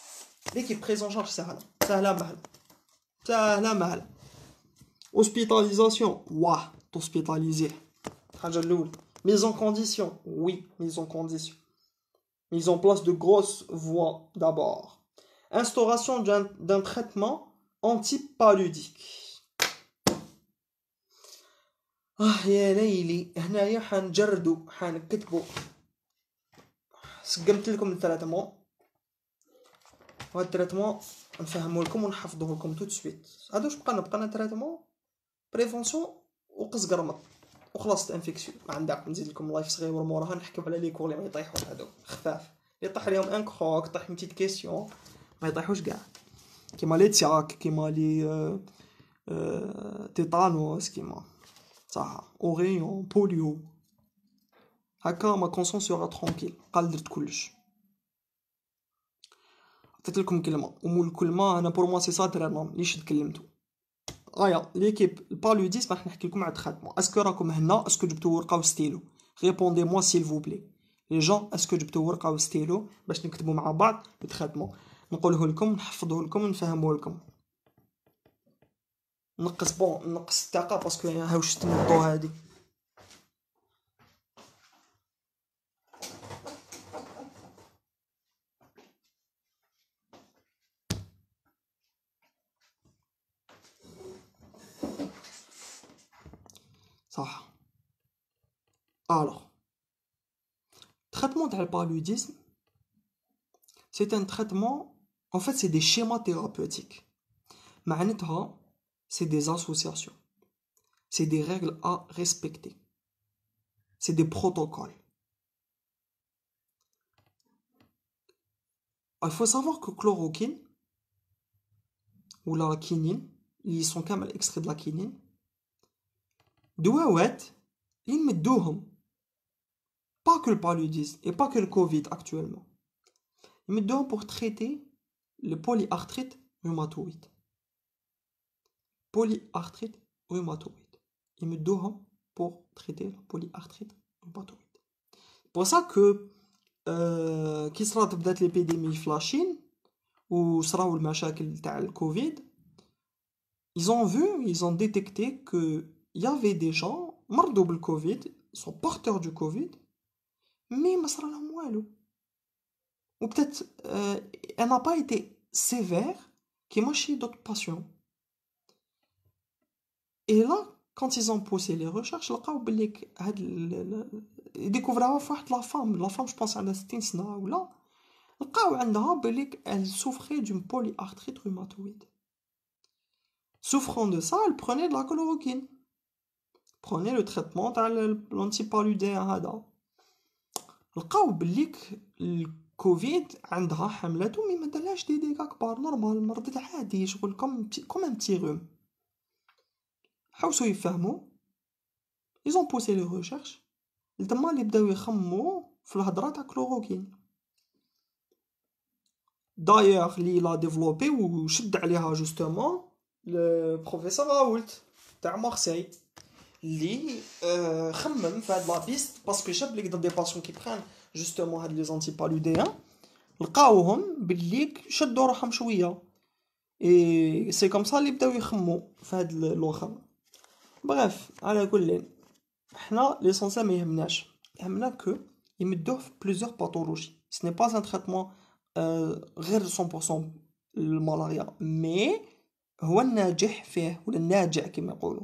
L'équipe qu'il prise en charge, ça a la mal. Ça a la mal. Hospitalisation, ouah, t'hospitalisé. Mise en condition, oui, mise en condition. Mise en place de grosses voies d'abord. Instauration d'un traitement antipaludique. Ah, يا ليلي هنايا حنجردو حنكتبو سقمت لكم mots. هاد التريتمون نفهمو لكم ونحفظوه لكم توت سويت هادو واش بقى بقى تريتمون بريفونسيون وقص قرمط وخلاص الانفيكسيون ما عندك نزيد لكم لايف صغير موراها نحكيو على لي كور اللي ما يطيحوا هادو خفاف اللي طاح عليهم ان كروك طاح من تيت كيسيون ما يطيحوش كاع كيما لي تياك كيما لي تيتانوس euh, euh, كيما صح اوريون بوليو هكا ما كونسون سورا ترونكيل قال درت كلش عطيت لكم كلمه ومول الكلمه انا بور موا سي سا تريتمون ليش تكلمتو ايا ليكيب ديس راح نحكي لكم عاد خدمه اسكو راكم هنا اسكو جبتو ورقه وستيلو ريبوندي موا سيل فو بلي لي جون اسكو جبتو ورقه وستيلو باش نكتبوا مع بعض التريتمون نقوله لكم نحفظه لكم نفهمه لكم نقص بون نقص الثقه باسكو ها الضو تنضو هادي Alors traitement تاع c'est un traitement en fait c'est des schémas thérapeutiques معناتها c'est des associations c'est des règles à respecter c'est des protocoles il faut savoir que chloroquine ou la quinine ils sont quand même extraits de la quinine il ils me donnent pas que le paludisme et pas que le COVID actuellement. Ils me donnent pour traiter le polyarthrite rhumatoïde. Polyarthrite rhumatoïde. Ils me donnent pour traiter le polyarthrite rhumatoïde. Pour ça que euh, qui sera peut-être l'épidémie flashine ou sera ou le machin le COVID, ils ont vu, ils ont détecté que il y avait des gens, morts double Covid, sont porteurs du Covid, mais Ou peut-être, euh, elle n'a pas été sévère, qui m'a d'autres patients. Et là, quand ils ont poussé les recherches, ils découvrent la femme. La femme, je pense, à la 60 ans ou là. Elle souffrait d'une polyarthrite rhumatoïde. Souffrant de ça, elle prenait de la chloroquine prenez le traitement de l'antipaludéen عندها ما دي كبار نورمال عادي ils ont poussé les recherches لتما اللي بداو يخمو في الهضره تاع كلوروكين لي لا ديفلوبي وشد عليها جوستومون le professeur Raoult تاع اللي آه، خمم في هاد لابيست باسكو شاف لي دون دي باسيون كي بخان جوستومون هاد لي زونتي بالوديان لقاوهم بلي شدوا روحهم شويه اي سي كوم سا لي بداو يخمو في هاد الاخر بغاف على كل حنا سونس ما يهمناش يهمنا كو يمدوه في بليزيور باثولوجي سني با ان تريتمون غير 100% الملاريا مي هو الناجح فيه ولا الناجع كما يقولوا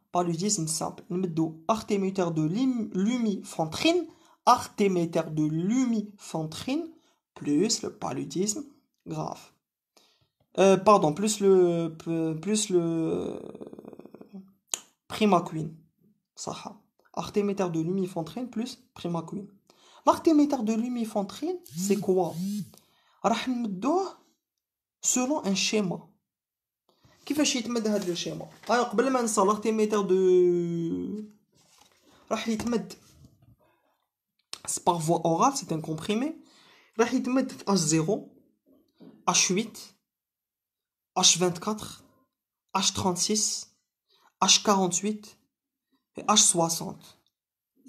paludisme simple. Nous Arthéméter de Lumifantrine, Artéméter de Lumifantrine plus le paludisme grave. Euh, pardon, plus le plus le primaquine. Saha. Artéméter de Lumifantrine plus primaquine. L'artéméter de Lumifantrine c'est quoi selon un schéma. كيفاش يتمد هذا لو شيما هاي آه، قبل ما نصلغ تيميتر دو راح يتمد سبار باغ فوا اورال سي ان كومبريمي راح يتمد في اش 0 اش 8 اش 24 اش 36 اش 48 اش 60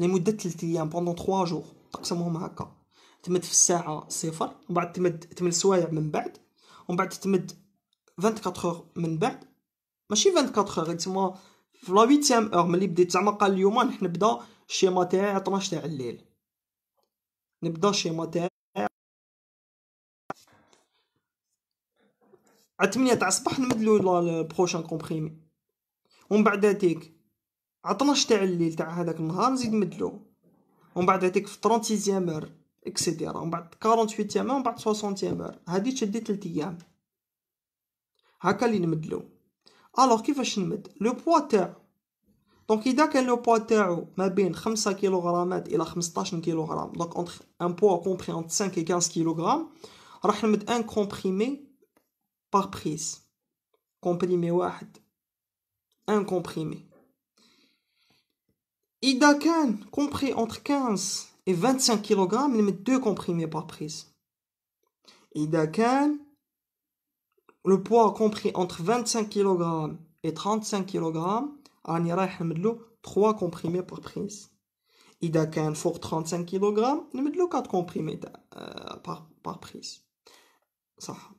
لمده 3 ايام بوندون 3 جور تقسمهم هكا تمد في الساعه صفر ومن بعد تمد 8 سوايع من بعد ومن بعد تمد 24 اور من بعد ماشي 24 اور تسمى في لا 8 اور ملي بديت زعما قال اليوم راح نبدا الشيما تاعي 12 تاع الليل نبدا الشيما تاعي على 8 تاع الصباح نمدلو البروشان كومبريمي ومن بعد هذيك على 12 تاع الليل تاع هذاك النهار نزيد نمدلو ومن بعد هذيك في 36 اور اكسيتيرا ومن بعد 48 اور ومن بعد 60 اور هادي تشدي 3 ايام C'est ce Alors, comment va le Le poids de... Donc, si le poids est entre 5 kg et 15 kg, donc entre un poids compris entre 5 et 15 kg, on va mettre un comprimé par prise. Comprimé 1. Un comprimé. Si c'est compris entre 15 et 25 kg, il va mettre deux comprimés par prise. Si c'est le poids compris entre 25 kg et 35 kg, on رايح 3 comprimés par prise. a un فوق 35 kg نمدلو 4 comprimés euh, par, par prise. صح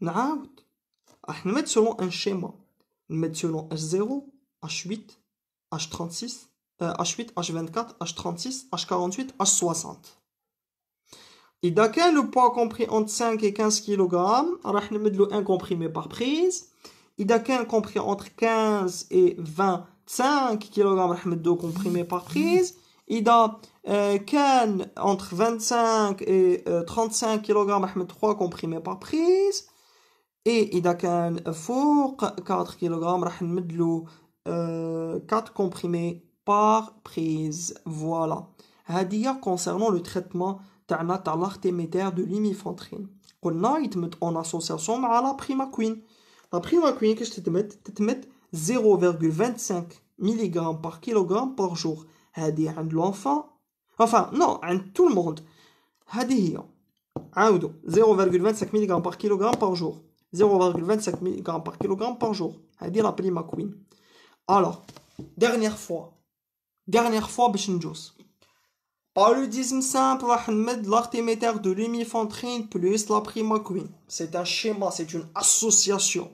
نعاود راح mettre selon schéma. On selon H0 H8 H36 H8 H24 H36 H48 H60 et le poids compris entre 5 et 15 kg, alors on un comprimé par prise. Et compris euh, entre 15 et 25 kg, alors on deux comprimés par prise. Et d'accord, entre 25 et 35 kg, alors on trois comprimés par prise. Et d'accord, four 4 kg, alors on 4 comprimé comprimés par prise. Voilà. À dire concernant le traitement à تاع de a قلنا يتمد en association مع la primaquine la primaquine te elle met 0,25 mg par kg par jour dire عند l'enfant enfin non à tout le monde هادي هي عاودوا 0,25 mg par kg par jour 0,25 mg par kg par jour هادي la primaquine alors dernière fois dernière fois باش Paludisme simple, Ahmed, l'artéméter de l'hémiphantrine plus la queen. C'est un schéma, c'est une association.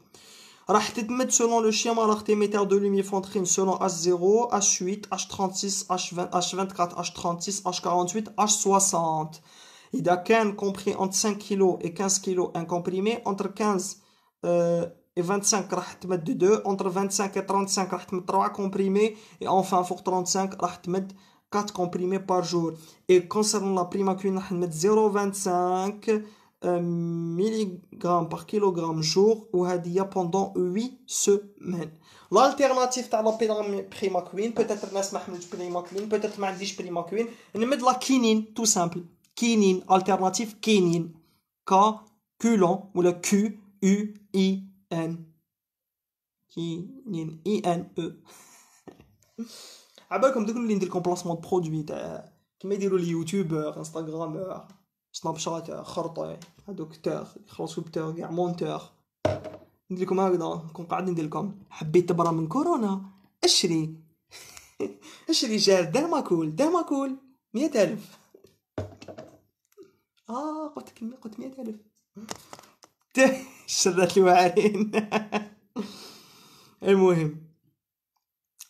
mettre selon le schéma l'artéméter de l'hémiphantrine selon H0, H8, H36, H20, H24, H36, H48, H60. Il a qu'un compris entre 5 kg et 15 kg un entre 15 euh, et 25 kg de 2, entre 25 et 35 3 comprimés, et enfin pour 35 2. 4 comprimés par jour. Et concernant la prima met 0,25 mg par kilogramme jour ou pendant 8 semaines. L'alternative à la primaquine, peut-être primaquine, peut-être prima primaquine, on met de la quinine, tout simple. Quinine, alternative quinine. K, culon, ou le Q, U, I, N. Quinine, I, N, E. عبالكم دوك اللي ندير لكم دو برودوي تاع كيما يديروا اليوتيوب انستغرام سناب شات خرطه هذوك تاع يخلصوا بتاع كاع مونتور ندير لكم هكذا نكون قاعد ندير لكم حبيت تبرى من كورونا اشري اشري دير ماكول دير ماكول ألف اه قلت كم قلت 100000 ألف شرات الوعارين المهم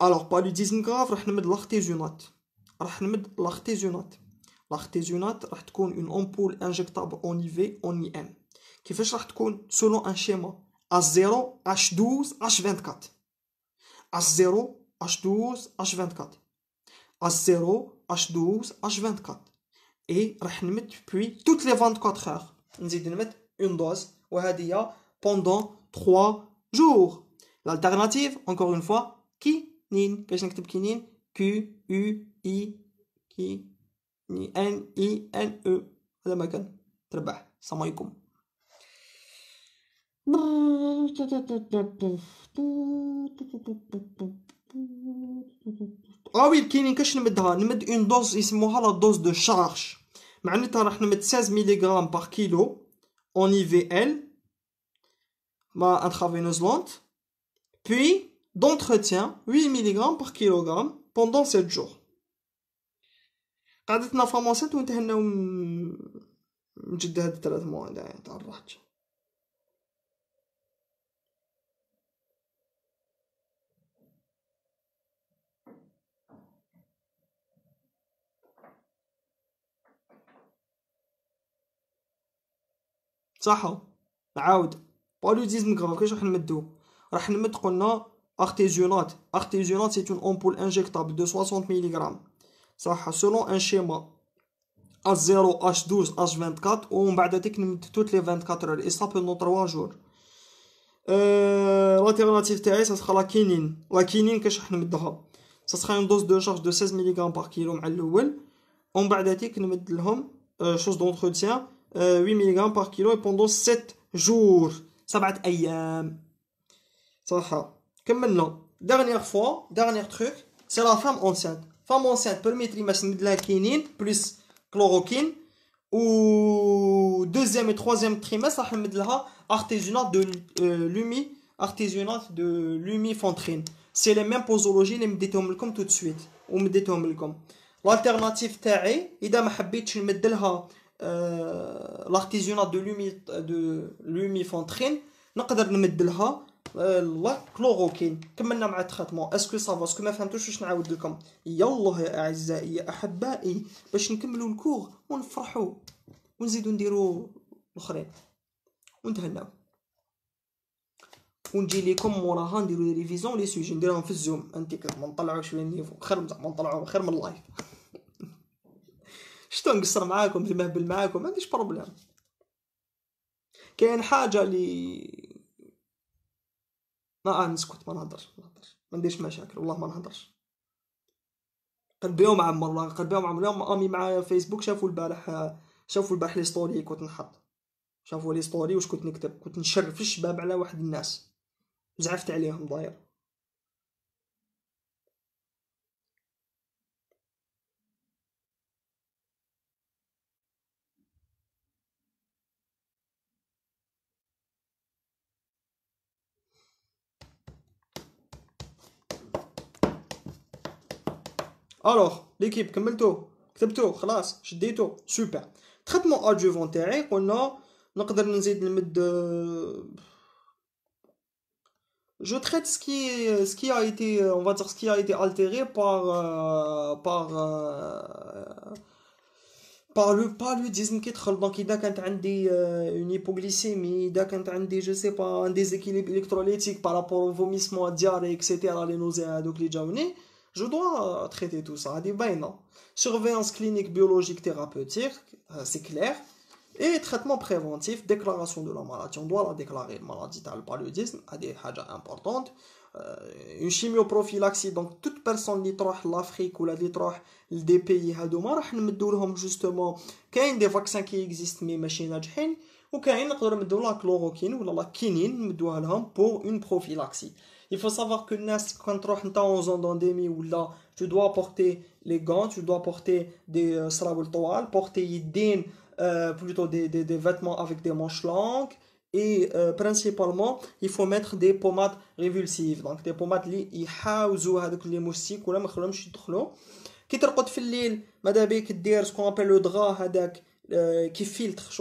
Alors, par le راح نمد On راح mettre l'artésunate. l'artésionate. راح تكون une ampoule injectable en IV, en IM. كيفاش va être selon un schéma H0, H12, H24. H0, H12, H24. H0, H12, H24. Et va mettre puis toutes les 24 heures. نزيد mettre une dose وهذه pendant 3 jours. L'alternative, encore une fois, qui نين باش نكتب كينين كيو يو اي كي ني ان اي ان او هذا ما كان تربح السلام عليكم اه وي كاينين كاش نمدها نمد اون دوز يسموها لا دوز دو شارج معناتها راح نمد 16 ميليغرام بار كيلو اون اي في ال ما انترافينوز لونت بوي d'entretien 8 mg par kg pendant 7 jours. قعدتنا فامونسات ونتهناو من جد هاد الثلاث مواد تاع الرهج صحو نعاود بالوديزم كرا كيش راح نمدو راح نمد قلنا artésionate. Artésionate, c'est une ampoule injectable de 60 mg. Ça, selon un schéma H0, H12, H24, on va toutes les 24 heures et ça pendant 3 jours. Euh, l'alternative TAI, ça sera la quinine. La quinine, qu'est-ce que je Ça sera une dose de charge de 16 mg par kilo à l'ouel. On va euh, chose d'entretien, 8 euh, mg par kilo pendant 7 jours. Ça va être ayam. Hein. Ça maintenant, dernière fois, dernier truc, c'est la femme enceinte. Femme enceinte, premier trimestre, de la quinine plus chloroquine. Ou deuxième et troisième trimestre, artisanat de l'umi, de euh, l'umifantrine. C'est les mêmes posologies, les me comme tout de suite. Ou me comme. L'alternative terre ida je habitch l'artisanat de l'umifantrine, نقدر لها لا euh, كلوروكين كملنا مع التريتمون اسكو سافا اسكو ما فهمتوش واش نعاود لكم يلا يا اعزائي يا احبائي باش نكملوا الكور ونفرحوا ونزيدوا نديروا الاخرين ونتهناو ونجي ليكم موراها نديرو لي ريفيزيون لي سوجي نديرهم في الزوم انتيك ما نطلعوا شويه النيفو خير زعما نطلعوا خير من اللايف شتو نقصر معاكم في مهبل معاكم ما عنديش بروبليم كاين حاجه لي ما آه نسكت ما نهضر ما نهضرش ما نديرش مشاكل والله ما نهضرش قلبيهم عم والله قلبيهم عم اليوم امي معايا فيسبوك شافوا البارح شافوا البارح لي ستوري كنت نحط شافوا لي ستوري واش كنت نكتب كنت نشرف الشباب على واحد الناس زعفت عليهم ضاير Alors, l'équipe, comme كتبتو خلاص شديتو سوبر تريتمون ادجوفون تاعي قلنا نقدر نزيد نمد je traite ce qui ce qui a été on va dire ce qui a été altéré par euh, par euh, par le paludisme qui il دونك اذا كانت عندي une hypoglycémie اذا كانت عندي je sais pas un déséquilibre électrolytique par rapport au vomissement diarrhée etc les nausées donc les جاوني je dois euh, traiter tout ça, des Surveillance clinique, biologique, thérapeutique, euh, c'est clair. Et traitement préventif, déclaration de la maladie. On doit la déclarer, maladie, le paludisme, à des hajas importantes. Euh, une chimioprophylaxie, donc toute personne qui l'Afrique ou la des pays, justement, il y a des vaccins qui existent, mais machine ou il y a la chloroquine ou la quinine pour une prophylaxie. Il faut savoir que quand tu es en d'endémie ou là, tu dois porter les gants, tu dois porter des euh, porter euh, plutôt des, des, des, vêtements avec des manches longues. Et euh, principalement, il faut mettre des pommades révulsives. Donc des pommades qui ont هذوك les moustiques ولا ما يخلوهمش يدخلوا tu ترقد في الليل ماذا ce qu'on appelle le drap euh, qui filtre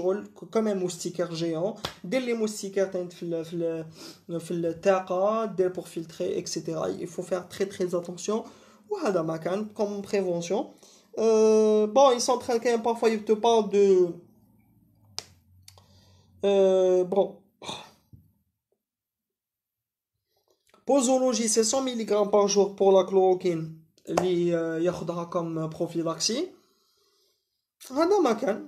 comme un moustiqueur géant dès les moustiques, dans dans في le pour filtrer il faut faire très très attention ou ما comme prévention euh, bon ils sont très quand parfois ils te parlent de euh, bon posologie c'est 100 mg par jour pour la chloroquine y a comme prophylaxie هذا ah,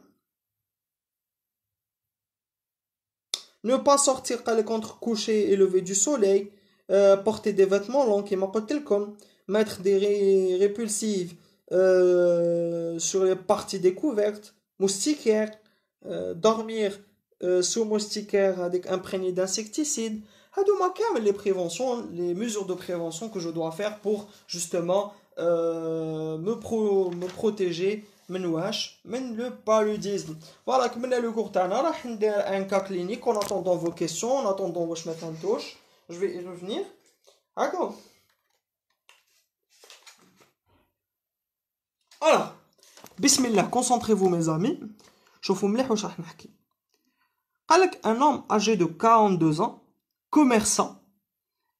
ne pas sortir contre coucher et lever du soleil, euh, porter des vêtements longs qui de comme, mettre des répulsives euh, sur les parties découvertes, moustiquaires, euh, dormir sous moustiquaires avec imprégné d'insecticides. Hadouma les préventions, les mesures de prévention que je dois faire pour justement me protéger le paludisme Voilà comme le on un cas clinique. En attendant vos questions, attendant vos je vais y revenir. Alors, Bismillah. Concentrez-vous, mes amis. Je vous un homme âgé de 42 ans, commerçant,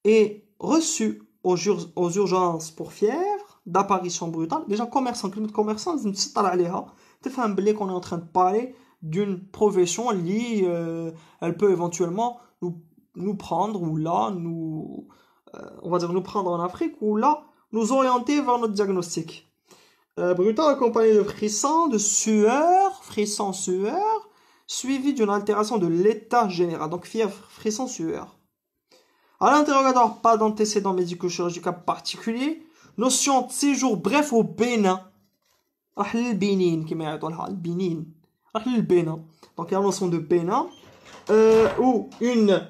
est reçu aux urgences pour fièvre d'apparition brutale. Déjà, commerçant, le commerçant, un blé qu'on est en train de parler d'une profession liée, euh, elle peut éventuellement nous, nous prendre ou là, nous, euh, on va dire nous prendre en Afrique ou là, nous orienter vers notre diagnostic. Euh, brutal accompagné de frissons, de sueurs... frissons, sueurs suivi d'une altération de l'état général, donc fièvre, frissons sueurs À l'interrogatoire, pas d'antécédents médico-chirurgicaux particuliers, notion de séjour bref au Bénin. le Bénin. Ah le Bénin. Donc il y a une notion de Bénin euh, où une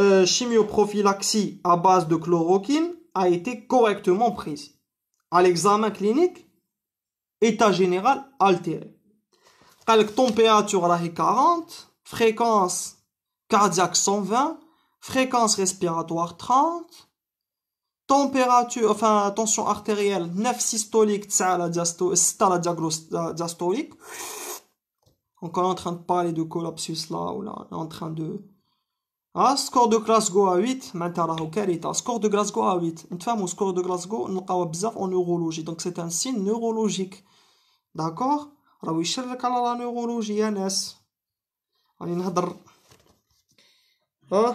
euh, chimioprophylaxie à base de chloroquine a été correctement prise. À l'examen clinique, état général altéré. Température température 40, fréquence cardiaque 120, fréquence respiratoire 30, température enfin tension artérielle 9 systolique c'est à la diastolique On est en train de parler de collapsus là ou là en train de ah, score de Glasgow à 8 معناتها راهو كارثه score de Glasgow à 8 de Glasgow, on le ah, trouve bizarre en neurologie donc c'est un signe neurologique d'accord راهو parler de la neurologie NS. On a نهضر Hein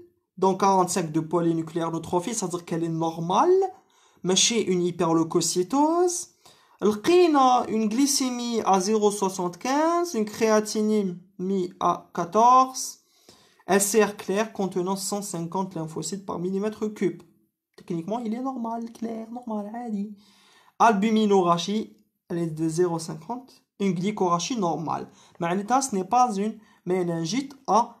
Donc 45 de polynucléaire neutrophile, c'est-à-dire qu'elle est normale, mais chez une hyperleucocytose. a une glycémie à 0,75, une mi à 14, LCR clair contenant 150 lymphocytes par millimètre cube. Techniquement, il est normal, clair, normal, dit. Albuminorachie, elle est de 0,50, une glycorachie normale. Mais ce n'est pas une méningite à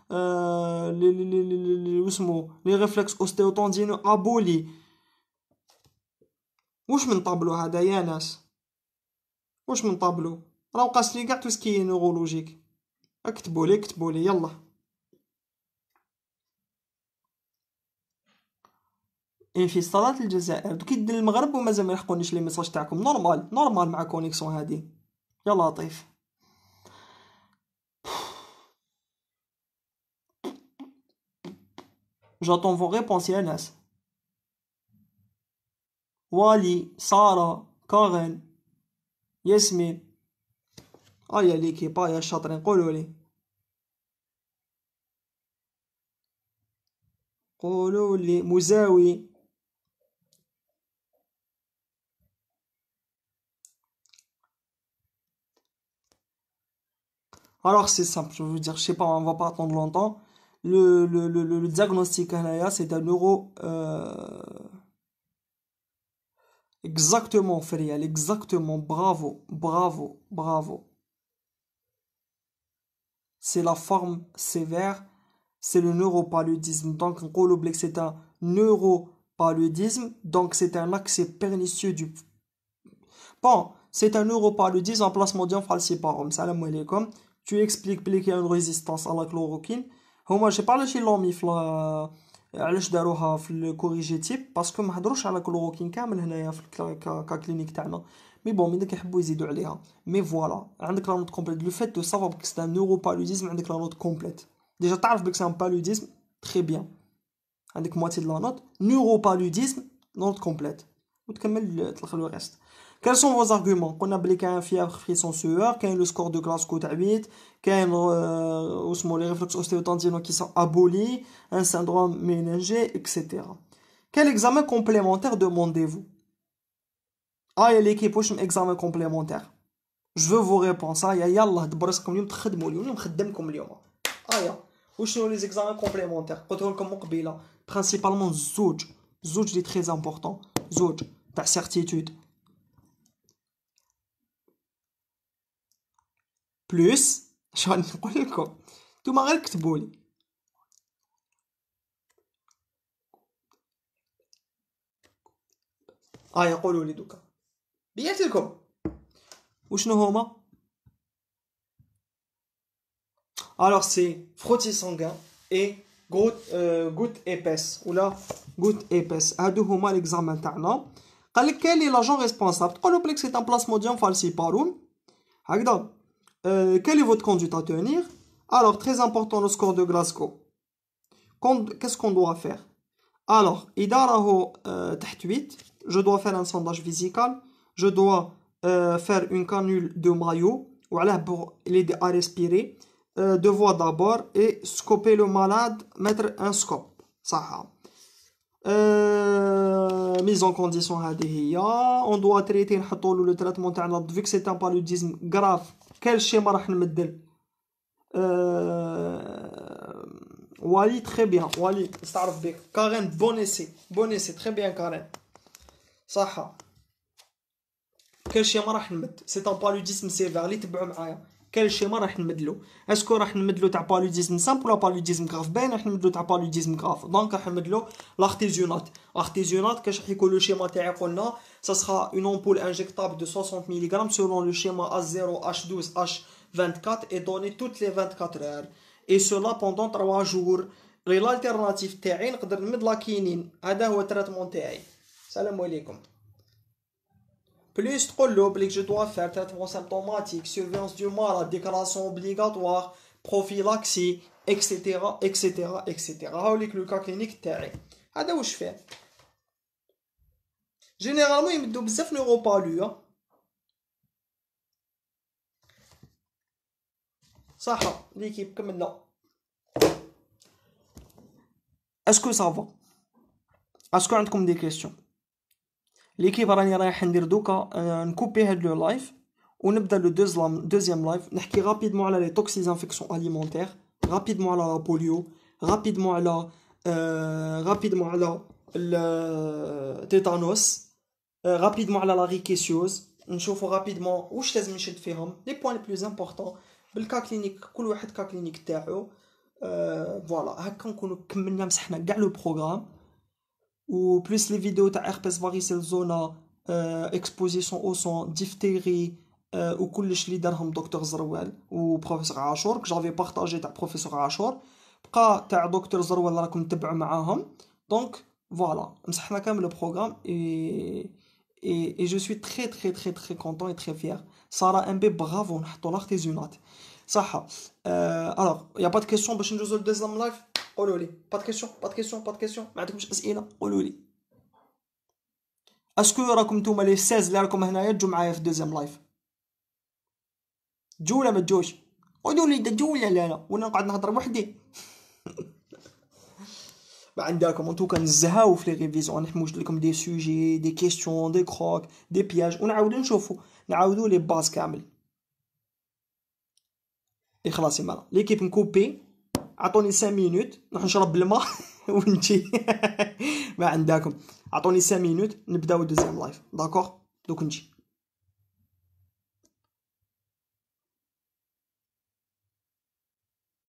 واسمو لي ريفلكس اوستيوتوندينو ابولي واش من طابلو هذا يا ناس واش من طابلو راهو لي كاع توسكي نورولوجيك اكتبوا لي اكتبوا لي يلا انفصالات الجزائر دوك يد المغرب ومازال ما يلحقونيش لي ميساج تاعكم نورمال نورمال مع كونيكسيون هادي يلا لطيف J'attends vos réponses, Yannas. Wali, Sarah, Karen, Yasmin. Ah, y'a pas يا الشاطرين chatrin, لي Alors c'est simple, je veux dire, je sais pas, on va pas attendre longtemps le, le, le, diagnostic c'est un neuro... Euh, exactement Ferial exactement bravo bravo bravo c'est la forme sévère c'est le neuropaludisme donc en c'est un neuropaludisme donc c'est un accès pernicieux du bon c'est un neuropaludisme en d'un falciparum salam alaikum tu expliques qu'il y a une résistance à la chloroquine هما جي با شي لومي في علاش داروها في الكوريجي تيب باسكو ما هضروش على كلوروكين كامل هنايا في كلينيك تاعنا مي بون مين يحبوا يزيدوا عليها مي فوالا عندك لا نوت كومبليت لو فات دو سافا بك سي نورو بالوديزم عندك لا نوت كومبليت ديجا تعرف بك سي ان بالوديزم تري بيان عندك مواتي دو لا نوت نورو بالوديزم نوت كومبليت وتكمل لو الريست Quels sont vos arguments Qu'on a a un fièvre frisson sueur, qu'il y a le score de classe côte à 8, qu'il y a les réflexes ostéotendinaux qui sont abolis, un syndrome méningé, etc. Quel examen complémentaire demandez-vous Ah, il y a l'équipe pour un examen complémentaire. Je veux vos réponses. Ah, il y a Yallah, de Boris comme lui, Ah, il où sont les examens complémentaires Principalement, Zouj. Zouj est très important. Zouj, ta certitude. Plus, je vais te le dire, demain tu me l'écris. Ah, je te l'ai dit. Bien, je où l'ai dit. ce Alors, c'est frottis sanguins et gouttes euh, épaisses. Ou là, gouttes épaisses. C'est l'examen qu'on a Quel est l'agent responsable? Tu peux dire que c'est un placement de l'un, il faut le euh, quelle est votre conduite à tenir Alors, très important le score de Glasgow. Qu'est-ce qu'on doit faire Alors, Idaraho euh, 8, je dois faire un sondage physical, je dois euh, faire une canule de maillot, voilà, pour l'aider à respirer, euh, Devoir d'abord, et scoper le malade, mettre un scope. Ça, hein. mise en condition on doit traiter le traitement vu que c'est un paludisme grave كاين شي ما راح نمدل أه... والي تري بيان والي استعرف بك كارين بونيسي بونيسي تري بيان كارين صحه كاين شي ما راح نمد سي طون با لو ديسم سي فيغ اللي تبعوا معايا كل شيما راح نمدلو اسكو راح نمدلو تاع باليديزم سامبل ولا باليديزم كراف باين راح نمدلو تاع باليديزم كراف دونك راح نمدلو لارتيزيونات لارتيزونات كاش راح يكون لو شيما تاعي قلنا سا سرا اون امبول انجيكتابل دو 60 غرام سولون لو شيما ا 0 اش 12 اش 24 اي دوني توت لي 24 اور اي سولا بوندون 3 jours غير الالتيرناتيف تاعي نقدر نمد لاكينين هذا هو التريتمون تاعي السلام عليكم plus trop l'oblique que je dois faire traitement symptomatique, surveillance du malade, la déclaration obligatoire, prophylaxie, etc. etc. etc. Avec le cas clinique terré. où je fais Généralement, il me donne bzaf repas. Ça, hein, l'équipe, comme maintenant. Est-ce que ça va Est-ce qu'on a des questions ليكيب راني رايح ندير دوكا نكوبي هاد لو لايف ونبدا لو دوزلام دوزيام لايف نحكي رابيدمون على لي توكسيز انفيكسيون اليمونتير رابيدمون على بوليو رابيدمون على رابيدمون على التيتانوس رابيدمون على لا ريكيسيوز نشوفو رابيدمون واش لازم نشد فيهم لي بوين لي بلوز امبورطون بالكا كلينيك كل واحد كا كلينيك تاعو فوالا هكا نكونو كملنا مسحنا كاع لو بروغرام Ou plus les vidéos de RPS Varissel Zona, euh, exposition au son, diphtérie, euh, ou tous les leaders docteur Dr ou professeur Achor, que j'avais partagé avec le professeur Achor. Pour que Dr Zerwal ait que vous peu de donc voilà, nous avons quand même le programme et je suis très très très très content et très fier. Sarah peu bravo, nous avons les unités. Alors, il n'y a pas de questions pour le deuxième live. قولوا لي با دو كيسيون با دو كيسيون با دو كيسيون ما عندكمش اسئله قولوا لي اسكو راكم نتوما لي 16 اللي راكم هنايا تجوا معايا في دوزيام لايف تجوا ولا ما تجوش قولوا لي تجوا ولا لا لا ولا نقعد نهضر وحدي ما عندكم انتو كان نزهاو في لي ريفيزيون نحموج لكم دي سوجي دي كيسيون دي كروك دي بياج ونعاودو نشوفو نعاودو لي باز كامل اي خلاص يا مالا ليكيب نكوبي عطوني 5 مينوت نروح نشرب الماء ونجي ما عندكم عطوني 5 مينوت نبداو دوزيام لايف داكوغ دوك نجي